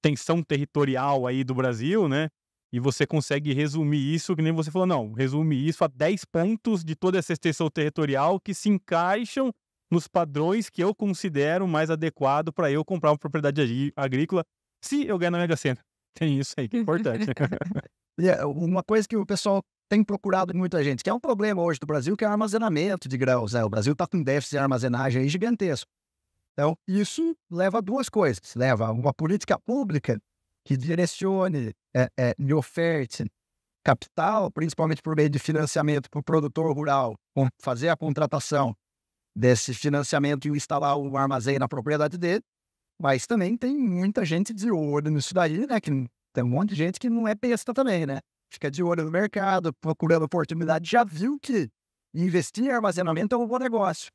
tensão territorial aí do Brasil, né? e você consegue resumir isso, que nem você falou, não, resume isso a 10 pontos de toda essa extensão territorial que se encaixam nos padrões que eu considero mais adequado para eu comprar uma propriedade agrícola, se eu ganhar na Mega Sena. Tem isso aí, que é importante. yeah, né? é, uma coisa que o pessoal tem procurado muita gente, que é um problema hoje do Brasil, que é o armazenamento de grãos. Né? O Brasil está com um déficit de armazenagem gigantesco. Então, isso leva a duas coisas. Leva a uma política pública que direcione, é, é, lhe oferte capital, principalmente por meio de financiamento para o produtor rural, fazer a contratação desse financiamento e instalar o armazém na propriedade dele. Mas também tem muita gente de olho nisso daí, né? Que tem um monte de gente que não é besta também, né? Fica de olho no mercado, procurando oportunidade. Já viu que investir em armazenamento é um bom negócio.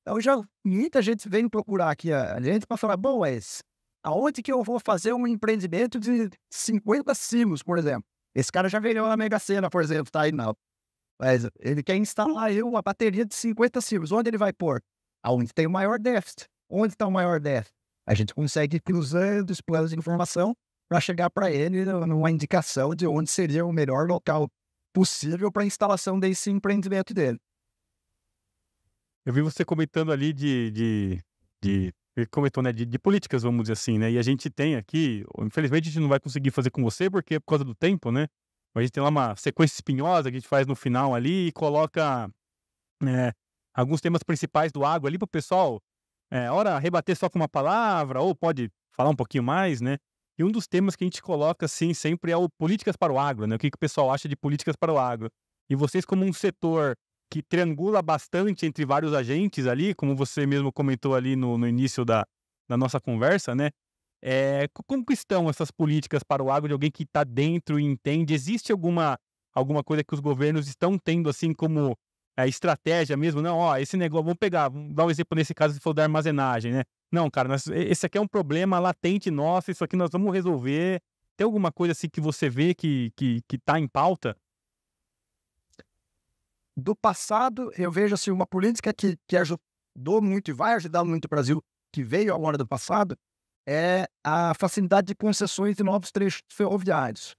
Então já muita gente vem procurar aqui a gente para falar, bom, mas é Aonde que eu vou fazer um empreendimento de 50 cimos, por exemplo? Esse cara já veio na Mega Sena, por exemplo, tá aí não. Mas ele quer instalar aí uma bateria de 50 cimos. Onde ele vai pôr? Aonde tem o maior déficit. Onde está o maior déficit? A gente consegue cruzando os planos de informação para chegar para ele numa indicação de onde seria o melhor local possível para a instalação desse empreendimento dele. Eu vi você comentando ali de, de, de comentou, né, de, de, políticas, vamos dizer assim, né? E a gente tem aqui, infelizmente a gente não vai conseguir fazer com você porque é por causa do tempo, né? Mas a gente tem lá uma sequência espinhosa que a gente faz no final ali e coloca é, alguns temas principais do água ali para o pessoal, é, ora rebater só com uma palavra ou pode falar um pouquinho mais, né? E um dos temas que a gente coloca, assim, sempre é o políticas para o agro, né? O que, que o pessoal acha de políticas para o agro. E vocês, como um setor que triangula bastante entre vários agentes ali, como você mesmo comentou ali no, no início da, da nossa conversa, né? É, como que estão essas políticas para o agro de alguém que está dentro e entende? Existe alguma, alguma coisa que os governos estão tendo assim como é, estratégia mesmo? Não, ó, esse negócio, vamos pegar, vamos dar um exemplo nesse caso se for da armazenagem, né? Não, cara, nós, esse aqui é um problema latente nosso, isso aqui nós vamos resolver. Tem alguma coisa assim que você vê que está que, que tá em pauta? do passado, eu vejo assim, uma política que, que ajudou muito e vai ajudar muito o Brasil, que veio agora do passado, é a facilidade de concessões de novos trechos ferroviários.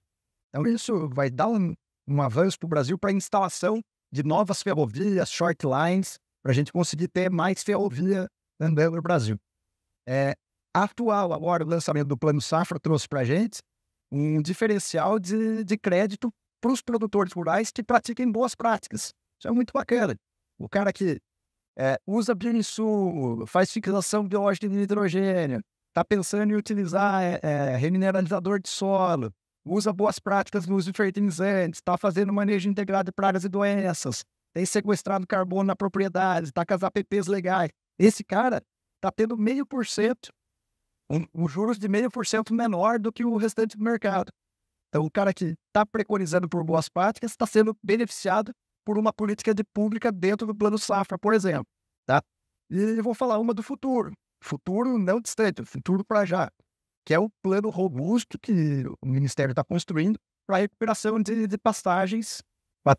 Então, isso vai dar um, um avanço para o Brasil para a instalação de novas ferrovias, short lines, para a gente conseguir ter mais ferrovia andando no Brasil. É, atual, agora, o lançamento do Plano Safra trouxe para a gente um diferencial de, de crédito para os produtores rurais que pratiquem boas práticas. Isso é muito bacana. O cara que é, usa bioinsumo, faz fixação biológica de nitrogênio, está pensando em utilizar é, é, remineralizador de solo, usa boas práticas no uso de fertilizantes, está fazendo manejo integrado de pragas e doenças, tem sequestrado carbono na propriedade, está com as APPs legais. Esse cara está tendo meio por cento, um juros de meio por cento menor do que o restante do mercado. Então, o cara que está preconizando por boas práticas está sendo beneficiado por uma política de pública dentro do plano safra, por exemplo. Tá? E vou falar uma do futuro. Futuro não distante, futuro para já. Que é o plano robusto que o Ministério está construindo para recuperação de, de pastagens, para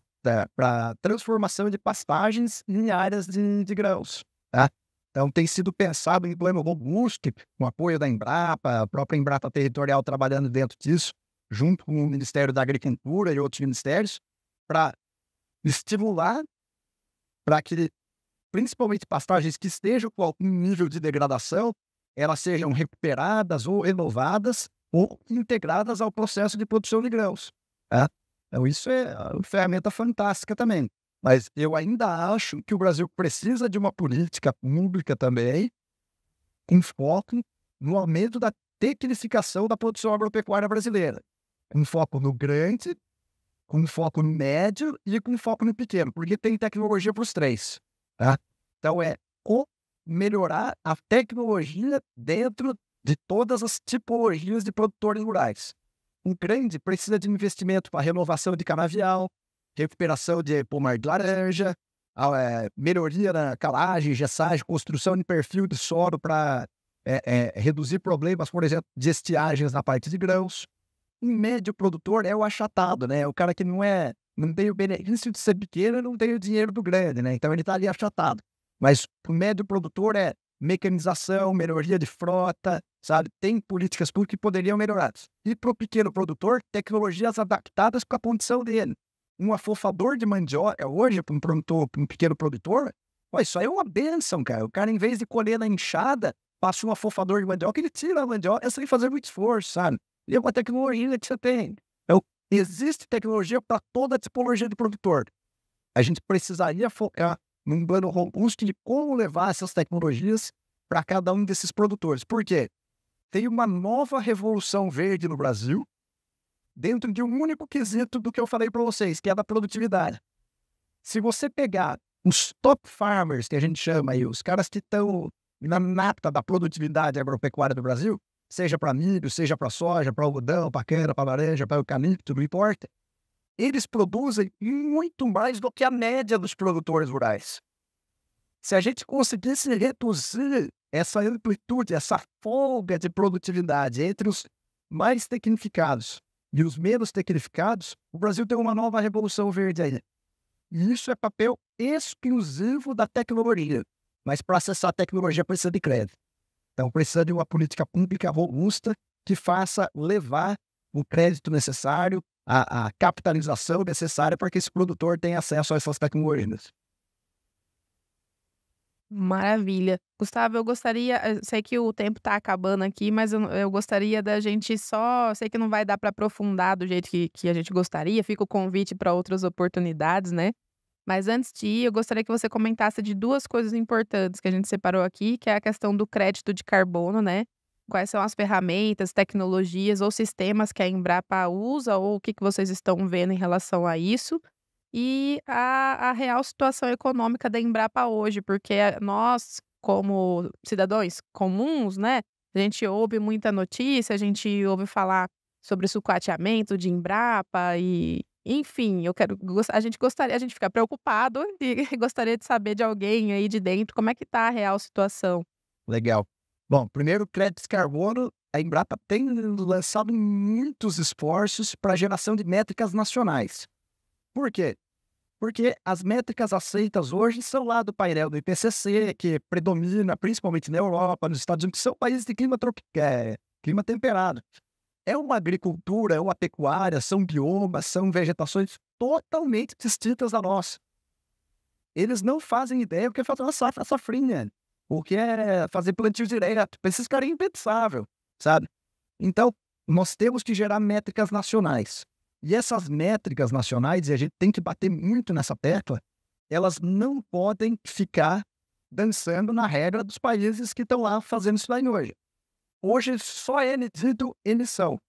é, transformação de pastagens em áreas de, de grãos. Tá? Então, tem sido pensado em plano robusto, com apoio da Embrapa, a própria Embrapa Territorial trabalhando dentro disso, junto com o Ministério da Agricultura e outros ministérios, para estimular para que, principalmente pastagens que estejam com algum nível de degradação, elas sejam recuperadas ou renovadas ou integradas ao processo de produção de grãos. Tá? Então, isso é uma ferramenta fantástica também. Mas eu ainda acho que o Brasil precisa de uma política pública também com foco no aumento da tecnificação da produção agropecuária brasileira. Um foco no grande com foco no médio e com foco no pequeno, porque tem tecnologia para os três. Tá? Então é como melhorar a tecnologia dentro de todas as tipologias de produtores rurais. Um grande precisa de investimento para renovação de canavial, recuperação de pomar de laranja, é, melhoria na calagem, gessagem, construção de perfil de solo para é, é, reduzir problemas, por exemplo, de estiagens na parte de grãos o médio produtor é o achatado, né? O cara que não é, não tem o benefício de ser pequeno não tem o dinheiro do grande, né? Então ele está ali achatado. Mas o médio produtor é mecanização, melhoria de frota, sabe? Tem políticas públicas que poderiam melhorar. E para o pequeno produtor, tecnologias adaptadas para a condição dele. Um afofador de mandioca hoje, para um, um pequeno produtor, ó, isso aí é uma benção, cara. O cara, em vez de colher na enxada, passa um afofador de mandioca, ele tira a mandioca sem fazer muito esforço, sabe? e com é a tecnologia que você tem. Então, existe tecnologia para toda a tipologia de produtor. A gente precisaria focar num plano robusto de como levar essas tecnologias para cada um desses produtores. Por quê? Tem uma nova revolução verde no Brasil dentro de um único quesito do que eu falei para vocês, que é da produtividade. Se você pegar os top farmers, que a gente chama aí, os caras que estão na nata da produtividade agropecuária do Brasil, seja para milho, seja para soja, para algodão, para cana, para laranja, para eucalipto, não importa, eles produzem muito mais do que a média dos produtores rurais. Se a gente conseguisse reduzir essa amplitude, essa folga de produtividade entre os mais tecnificados e os menos tecnificados, o Brasil tem uma nova revolução verde aí. E isso é papel exclusivo da tecnologia. Mas para acessar a tecnologia precisa de crédito. Então, precisa de uma política pública robusta que faça levar o crédito necessário, a, a capitalização necessária para que esse produtor tenha acesso a essas tecnologias. Maravilha. Gustavo, eu gostaria. Eu eh, sei que o tempo está acabando aqui, mas eu, eu, gostaria da gente só. Sei que não vai dar para aprofundar do jeito que, que a gente gostaria, fica o convite para outras oportunidades, né? Mas antes de ir, eu gostaria que você comentasse de duas coisas importantes que a gente separou aqui, que é a questão do crédito de carbono, né? Quais são as ferramentas, tecnologias ou sistemas que a Embrapa usa ou o que, que vocês estão vendo em relação a isso? E a, a real situação econômica da Embrapa hoje, porque eh, nós, como cidadãos comuns, né? A gente ouve muita notícia, a gente ouve falar sobre sucateamento de Embrapa e enfim, eu quero a gente gostaria, a gente fica preocupado e gostaria de saber de alguém aí de dentro como é que está a real situação. Legal. Bom, primeiro, créditos carbono, a Embrapa tem lançado muitos esforços para a geração de métricas nacionais. Por quê? Porque as métricas aceitas hoje são lá do painel do IPCC, que predomina principalmente na Europa, nos Estados Unidos, que são países de clima, tropical, é, eh, clima temperado. É uma agricultura, é uma pecuária, são biomas, são vegetações totalmente distintas da nossa. Eles não fazem ideia do que é fazer uma safra safrinha, o que é fazer plantio direto. Para esses caras é impensável, sabe? Então, nós temos que gerar métricas nacionais. E essas métricas nacionais, e a gente tem que bater muito nessa tecla, elas não podem ficar dançando na regra dos países que estão lá fazendo isso daí hoje. Hoje, só é emitido emissão.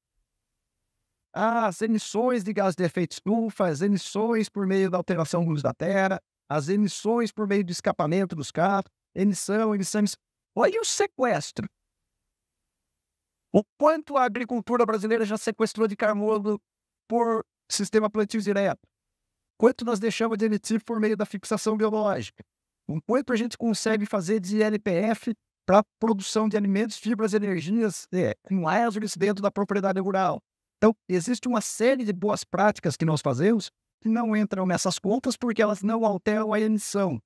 Ah, as emissões de gás de efeito estufa, as emissões por meio da alteração da luz da Terra, as emissões por meio do escapamento dos carros, emissão, emissão, emissão. Olha o sequestro. O quanto a agricultura brasileira já sequestrou de carbono por sistema plantio direto? Quanto nós deixamos de emitir por meio da fixação biológica? O quanto a gente consegue fazer de LPF para produção de alimentos, fibras e energias é, com árvores dentro da propriedade rural. Então, existe uma série de boas práticas que nós fazemos que não entram nessas contas porque elas não alteram a emissão.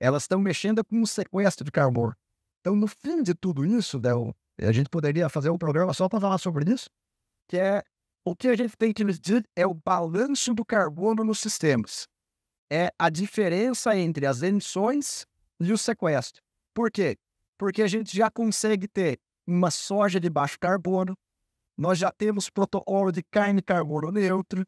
Elas estão mexendo com o sequestro de carbono. Então, no fim de tudo isso, Del, a gente poderia fazer um programa só para falar sobre isso, que é o que a gente tem que medir é o balanço do carbono nos sistemas. É a diferença entre as emissões e o sequestro. Por quê? porque a gente já consegue ter uma soja de baixo carbono, nós já temos protocolo de carne carbono neutro.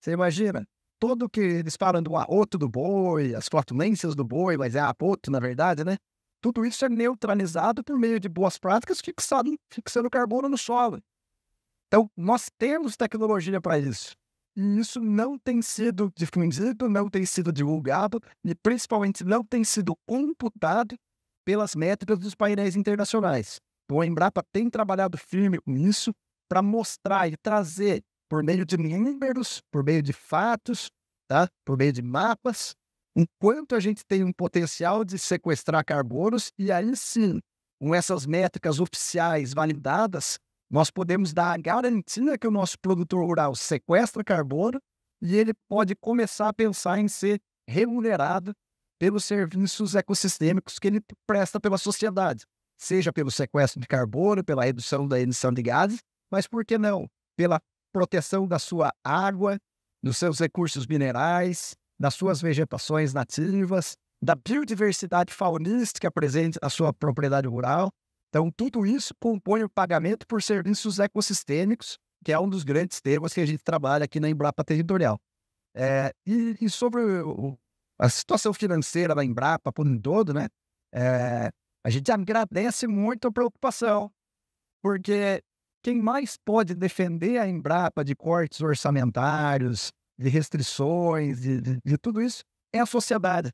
Você imagina? Todo que eles falam do arroto do boi, as flatulências do boi, mas é arroto na verdade, né? Tudo isso é neutralizado por meio de boas práticas fixado, fixando carbono no solo. Então, nós temos tecnologia para isso. E isso não tem sido difundido, não tem sido divulgado, e principalmente não tem sido computado pelas métricas dos painéis internacionais. O Embrapa tem trabalhado firme com isso para mostrar e trazer, por meio de números, por meio de fatos, tá? por meio de mapas, o quanto a gente tem um potencial de sequestrar carbonos e aí sim, com essas métricas oficiais validadas, nós podemos dar a garantia que o nosso produtor rural sequestra carbono e ele pode começar a pensar em ser remunerado pelos serviços ecossistêmicos que ele presta pela sociedade, seja pelo sequestro de carbono, pela redução da emissão de gases, mas por que não? Pela proteção da sua água, dos seus recursos minerais, das suas vegetações nativas, da biodiversidade faunística presente na sua propriedade rural. Então, tudo isso compõe o pagamento por serviços ecossistêmicos, que é um dos grandes termos que a gente trabalha aqui na Embrapa Territorial. É, e, e sobre o, a situação financeira da Embrapa por um todo, né? É, a gente agradece muito a preocupação, porque quem mais pode defender a Embrapa de cortes orçamentários, de restrições, de, de, de tudo isso, é a sociedade.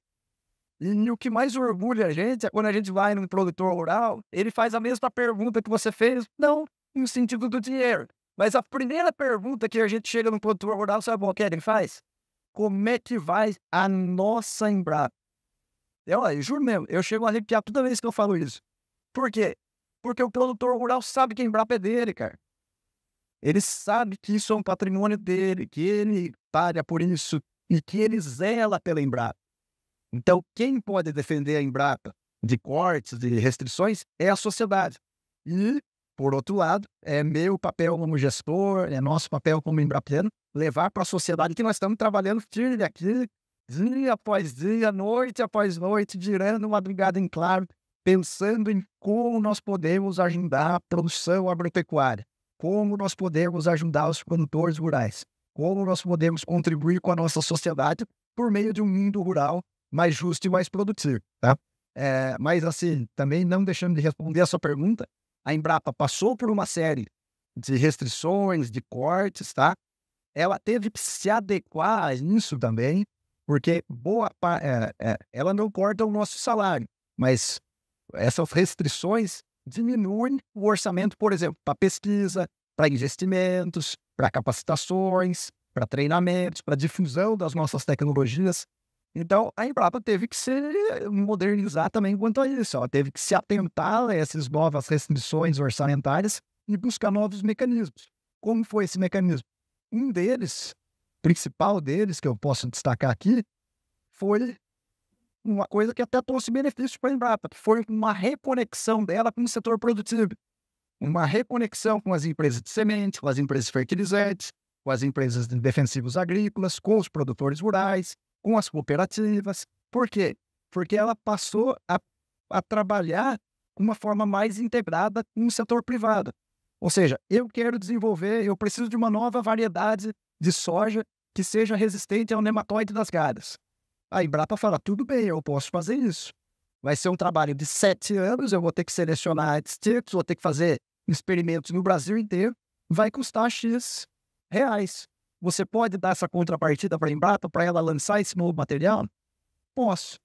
E o que mais orgulha a gente é quando a gente vai num produtor rural, ele faz a mesma pergunta que você fez, não no sentido do dinheiro, mas a primeira pergunta que a gente chega num produtor rural, sabe o que ele faz? como é que vai a nossa Embrapa. Eu, eu juro mesmo, eu chego a arrepiar toda vez que eu falo isso. Por quê? Porque o produtor rural sabe que a Embrapa é dele, cara. Ele sabe que isso é um patrimônio dele, que ele paga por isso e que ele zela pela Embrapa. Então, quem pode defender a Embrapa de cortes, de restrições, é a sociedade. E, por outro lado, é meu papel como gestor, é nosso papel como embrapiano, levar para a sociedade que nós estamos trabalhando firme aqui, dia após dia, noite após noite, girando madrugada em claro, pensando em como nós podemos ajudar a produção agropecuária, como nós podemos ajudar os produtores rurais, como nós podemos contribuir com a nossa sociedade por meio de um mundo rural mais justo e mais produtivo, tá? É, mas assim, também não deixando de responder a sua pergunta, a Embrapa passou por uma série de restrições, de cortes, tá? ela teve que se adequar a isso também, porque boa é, é, ela não corta o nosso salário, mas essas restrições diminuem o orçamento, por exemplo, para pesquisa, para investimentos, para capacitações, para treinamentos, para difusão das nossas tecnologias. Então, a Embrapa teve que se modernizar também quanto a isso. Ela teve que se atentar a essas novas restrições orçamentárias e buscar novos mecanismos. Como foi esse mecanismo? Um deles, principal deles, que eu posso destacar aqui, foi uma coisa que até trouxe benefícios para a Embrapa, que foi uma reconexão dela com o setor produtivo. Uma reconexão com as empresas de semente, com as empresas fertilizantes, com as empresas de defensivos agrícolas, com os produtores rurais, com as cooperativas. Por quê? Porque ela passou a, a trabalhar de uma forma mais integrada com o setor privado. Ou seja, eu quero desenvolver, eu preciso de uma nova variedade de soja que seja resistente ao nematóide das gadas. A Embrapa fala: tudo bem, eu posso fazer isso. Vai ser um trabalho de sete anos, eu vou ter que selecionar distritos, vou ter que fazer experimentos no Brasil inteiro. Vai custar X reais. Você pode dar essa contrapartida para a Embrapa para ela lançar esse novo material? Posso.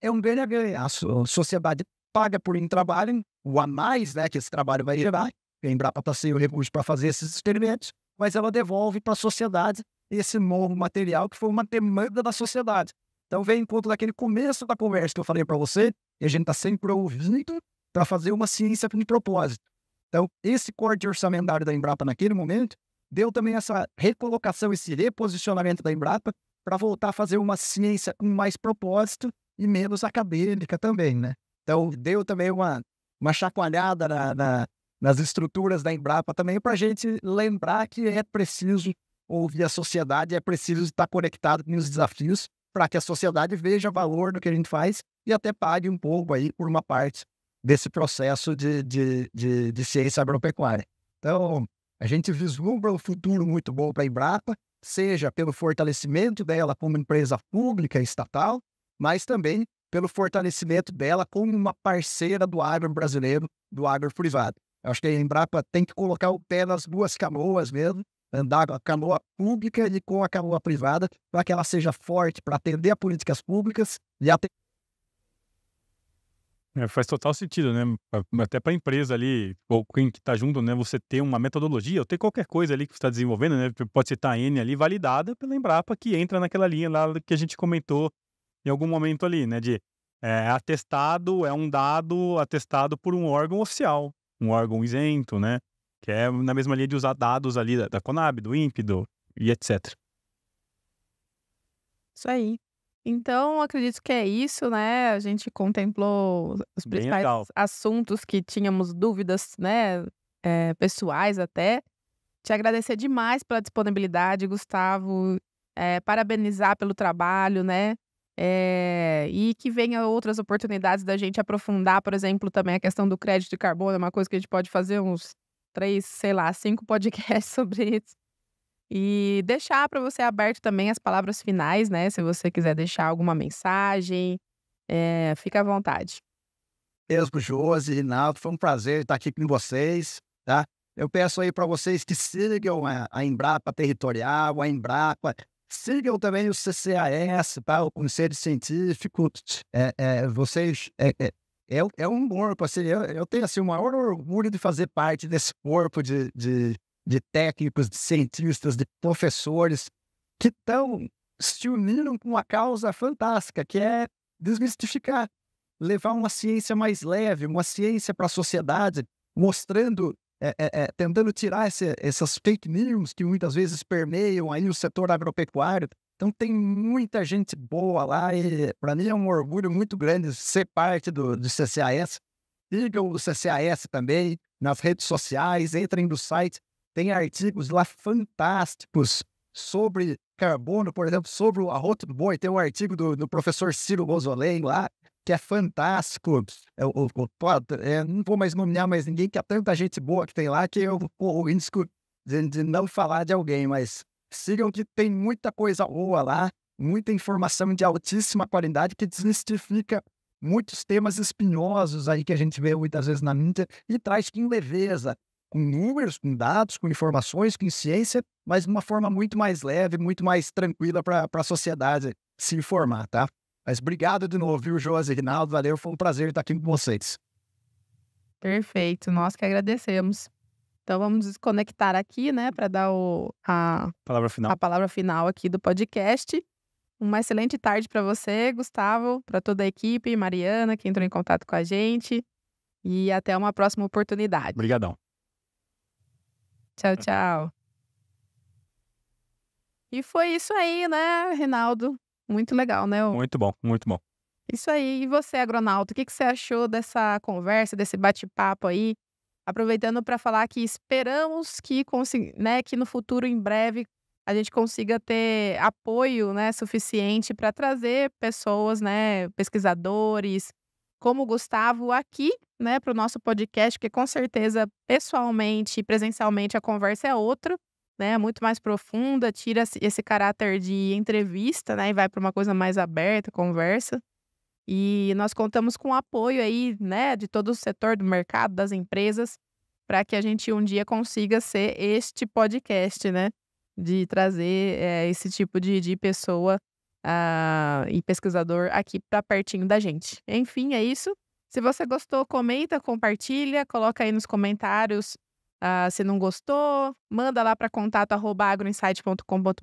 É um ganha-ganha. A sociedade paga por um trabalho, o a mais né, que esse trabalho vai gerar, a Embrapa está sem o recurso para fazer esses experimentos, mas ela devolve para a sociedade esse novo material que foi uma demanda da sociedade. Então vem em conta daquele começo da conversa que eu falei para você, e a gente está sempre ouvindo para fazer uma ciência com propósito. Então, esse corte orçamentário da Embrapa naquele momento deu também essa recolocação, esse reposicionamento da Embrapa para voltar a fazer uma ciência com mais propósito e menos acadêmica também, né? Então, deu também uma, uma chacoalhada na, na, nas estruturas da Embrapa também, para a gente lembrar que é preciso ouvir a sociedade, é preciso estar conectado com os desafios para que a sociedade veja valor no que a gente faz e até pague um pouco aí por uma parte desse processo de, de, de, de ciência agropecuária. Então, a gente vislumbra um futuro muito bom para a Embrapa, seja pelo fortalecimento dela como empresa pública estatal, mas também pelo fortalecimento dela como uma parceira do agro brasileiro, do agro privado. Eu acho que a Embrapa tem que colocar o pé nas duas canoas mesmo, andar com a canoa pública e com a canoa privada, para que ela seja forte para atender a políticas públicas e atender é, faz total sentido, né? Até para a empresa ali, ou quem que está junto, né? Você ter uma metodologia, ou ter qualquer coisa ali que você está desenvolvendo, né? Pode citar a N ali, validada pela Embrapa, que entra naquela linha lá que a gente comentou em algum momento ali, né? De é, atestado, é um dado atestado por um órgão oficial um órgão isento, né? Que é na mesma linha de usar dados ali da, da Conab, do Ímpido e etc. Isso aí. Então, acredito que é isso, né? A gente contemplou os principais assuntos que tínhamos dúvidas, né? É, pessoais até. Te agradecer demais pela disponibilidade, Gustavo. É, parabenizar pelo trabalho, né? É, e que venha outras oportunidades da gente aprofundar, por exemplo, também a questão do crédito de carbono, é uma coisa que a gente pode fazer uns três, sei lá, cinco podcasts sobre isso. E deixar para você aberto também as palavras finais, né? Se você quiser deixar alguma mensagem, é, fica à vontade. Mesmo, Josi, Rinaldo, foi um prazer estar aqui com vocês, tá? Eu peço aí para vocês que sigam a Embrapa Territorial, a Embrapa, Sigam também o CCAS, tá? o Conselho Científico. É, é, vocês. É, é, é, é um corpo, assim, eu, eu, tenho assim, o maior orgulho de fazer parte desse corpo de, de, de técnicos, de cientistas, de professores que estão se uniram com uma causa fantástica, que é desmistificar, levar uma ciência mais leve, uma ciência para a sociedade, mostrando é, é, é, tentando tirar esse, essas fake news que muitas vezes permeiam aí o setor agropecuário. Então tem muita gente boa lá e para mim é um orgulho muito grande ser parte do, do CCAS. Liga o CCAS também nas redes sociais, entrem no site, tem artigos lá fantásticos sobre carbono, por exemplo, sobre o arroto do boi, tem um artigo do, do professor Ciro Bosolém lá, que é fantástico. Eu, eu, eu, eu, não vou mais nomear mais ninguém, que há é tanta gente boa que tem lá que eu corro risco de, de, não falar de alguém, mas sigam que tem muita coisa boa lá, muita informação de altíssima qualidade que desmistifica muitos temas espinhosos aí que a gente vê muitas vezes na mídia e traz com leveza, com números, com dados, com informações, com ciência, mas de uma forma muito mais leve, muito mais tranquila para a sociedade se informar, tá? Mas obrigado de novo, viu, e Rinaldo? Valeu, foi um prazer estar aqui com vocês. Perfeito, nós que agradecemos. Então vamos desconectar aqui, né, para dar o, a, palavra final. a palavra final aqui do podcast. Uma excelente tarde para você, Gustavo, para toda a equipe, Mariana, que entrou em contato com a gente. E até uma próxima oportunidade. Obrigadão. Tchau, tchau. E foi isso aí, né, Reinaldo? Muito legal, né? Muito bom, muito bom. Isso aí. E você, agronauta, o que, que você achou dessa conversa, desse bate-papo aí? Aproveitando para falar que esperamos que, consiga, né, que no futuro, em breve, a gente consiga ter apoio né, suficiente para trazer pessoas, né, pesquisadores, como o Gustavo, aqui né, para o nosso podcast, porque com certeza, pessoalmente e presencialmente, a conversa é outra né, muito mais profunda, tira esse caráter de entrevista, né, e vai para uma coisa mais aberta, conversa. E nós contamos com o apoio aí, né, de todo o setor do mercado, das empresas, para que a gente um dia consiga ser este podcast, né, de trazer é, esse tipo de, de pessoa uh, e pesquisador aqui para pertinho da gente. Enfim, é isso. Se você gostou, comenta, compartilha, coloca aí nos comentários Uh, ah, se não gostou, manda lá para contato@agroinsight.com.br,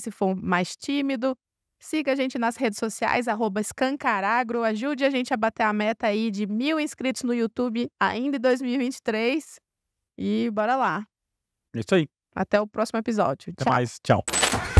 se for mais tímido. Siga a gente nas redes sociais, arroba escancaragro. Ajude a gente a bater a meta aí de mil inscritos no YouTube ainda em 2023. E bora lá. É isso aí. Até o próximo episódio. Até Tchau. mais. Tchau.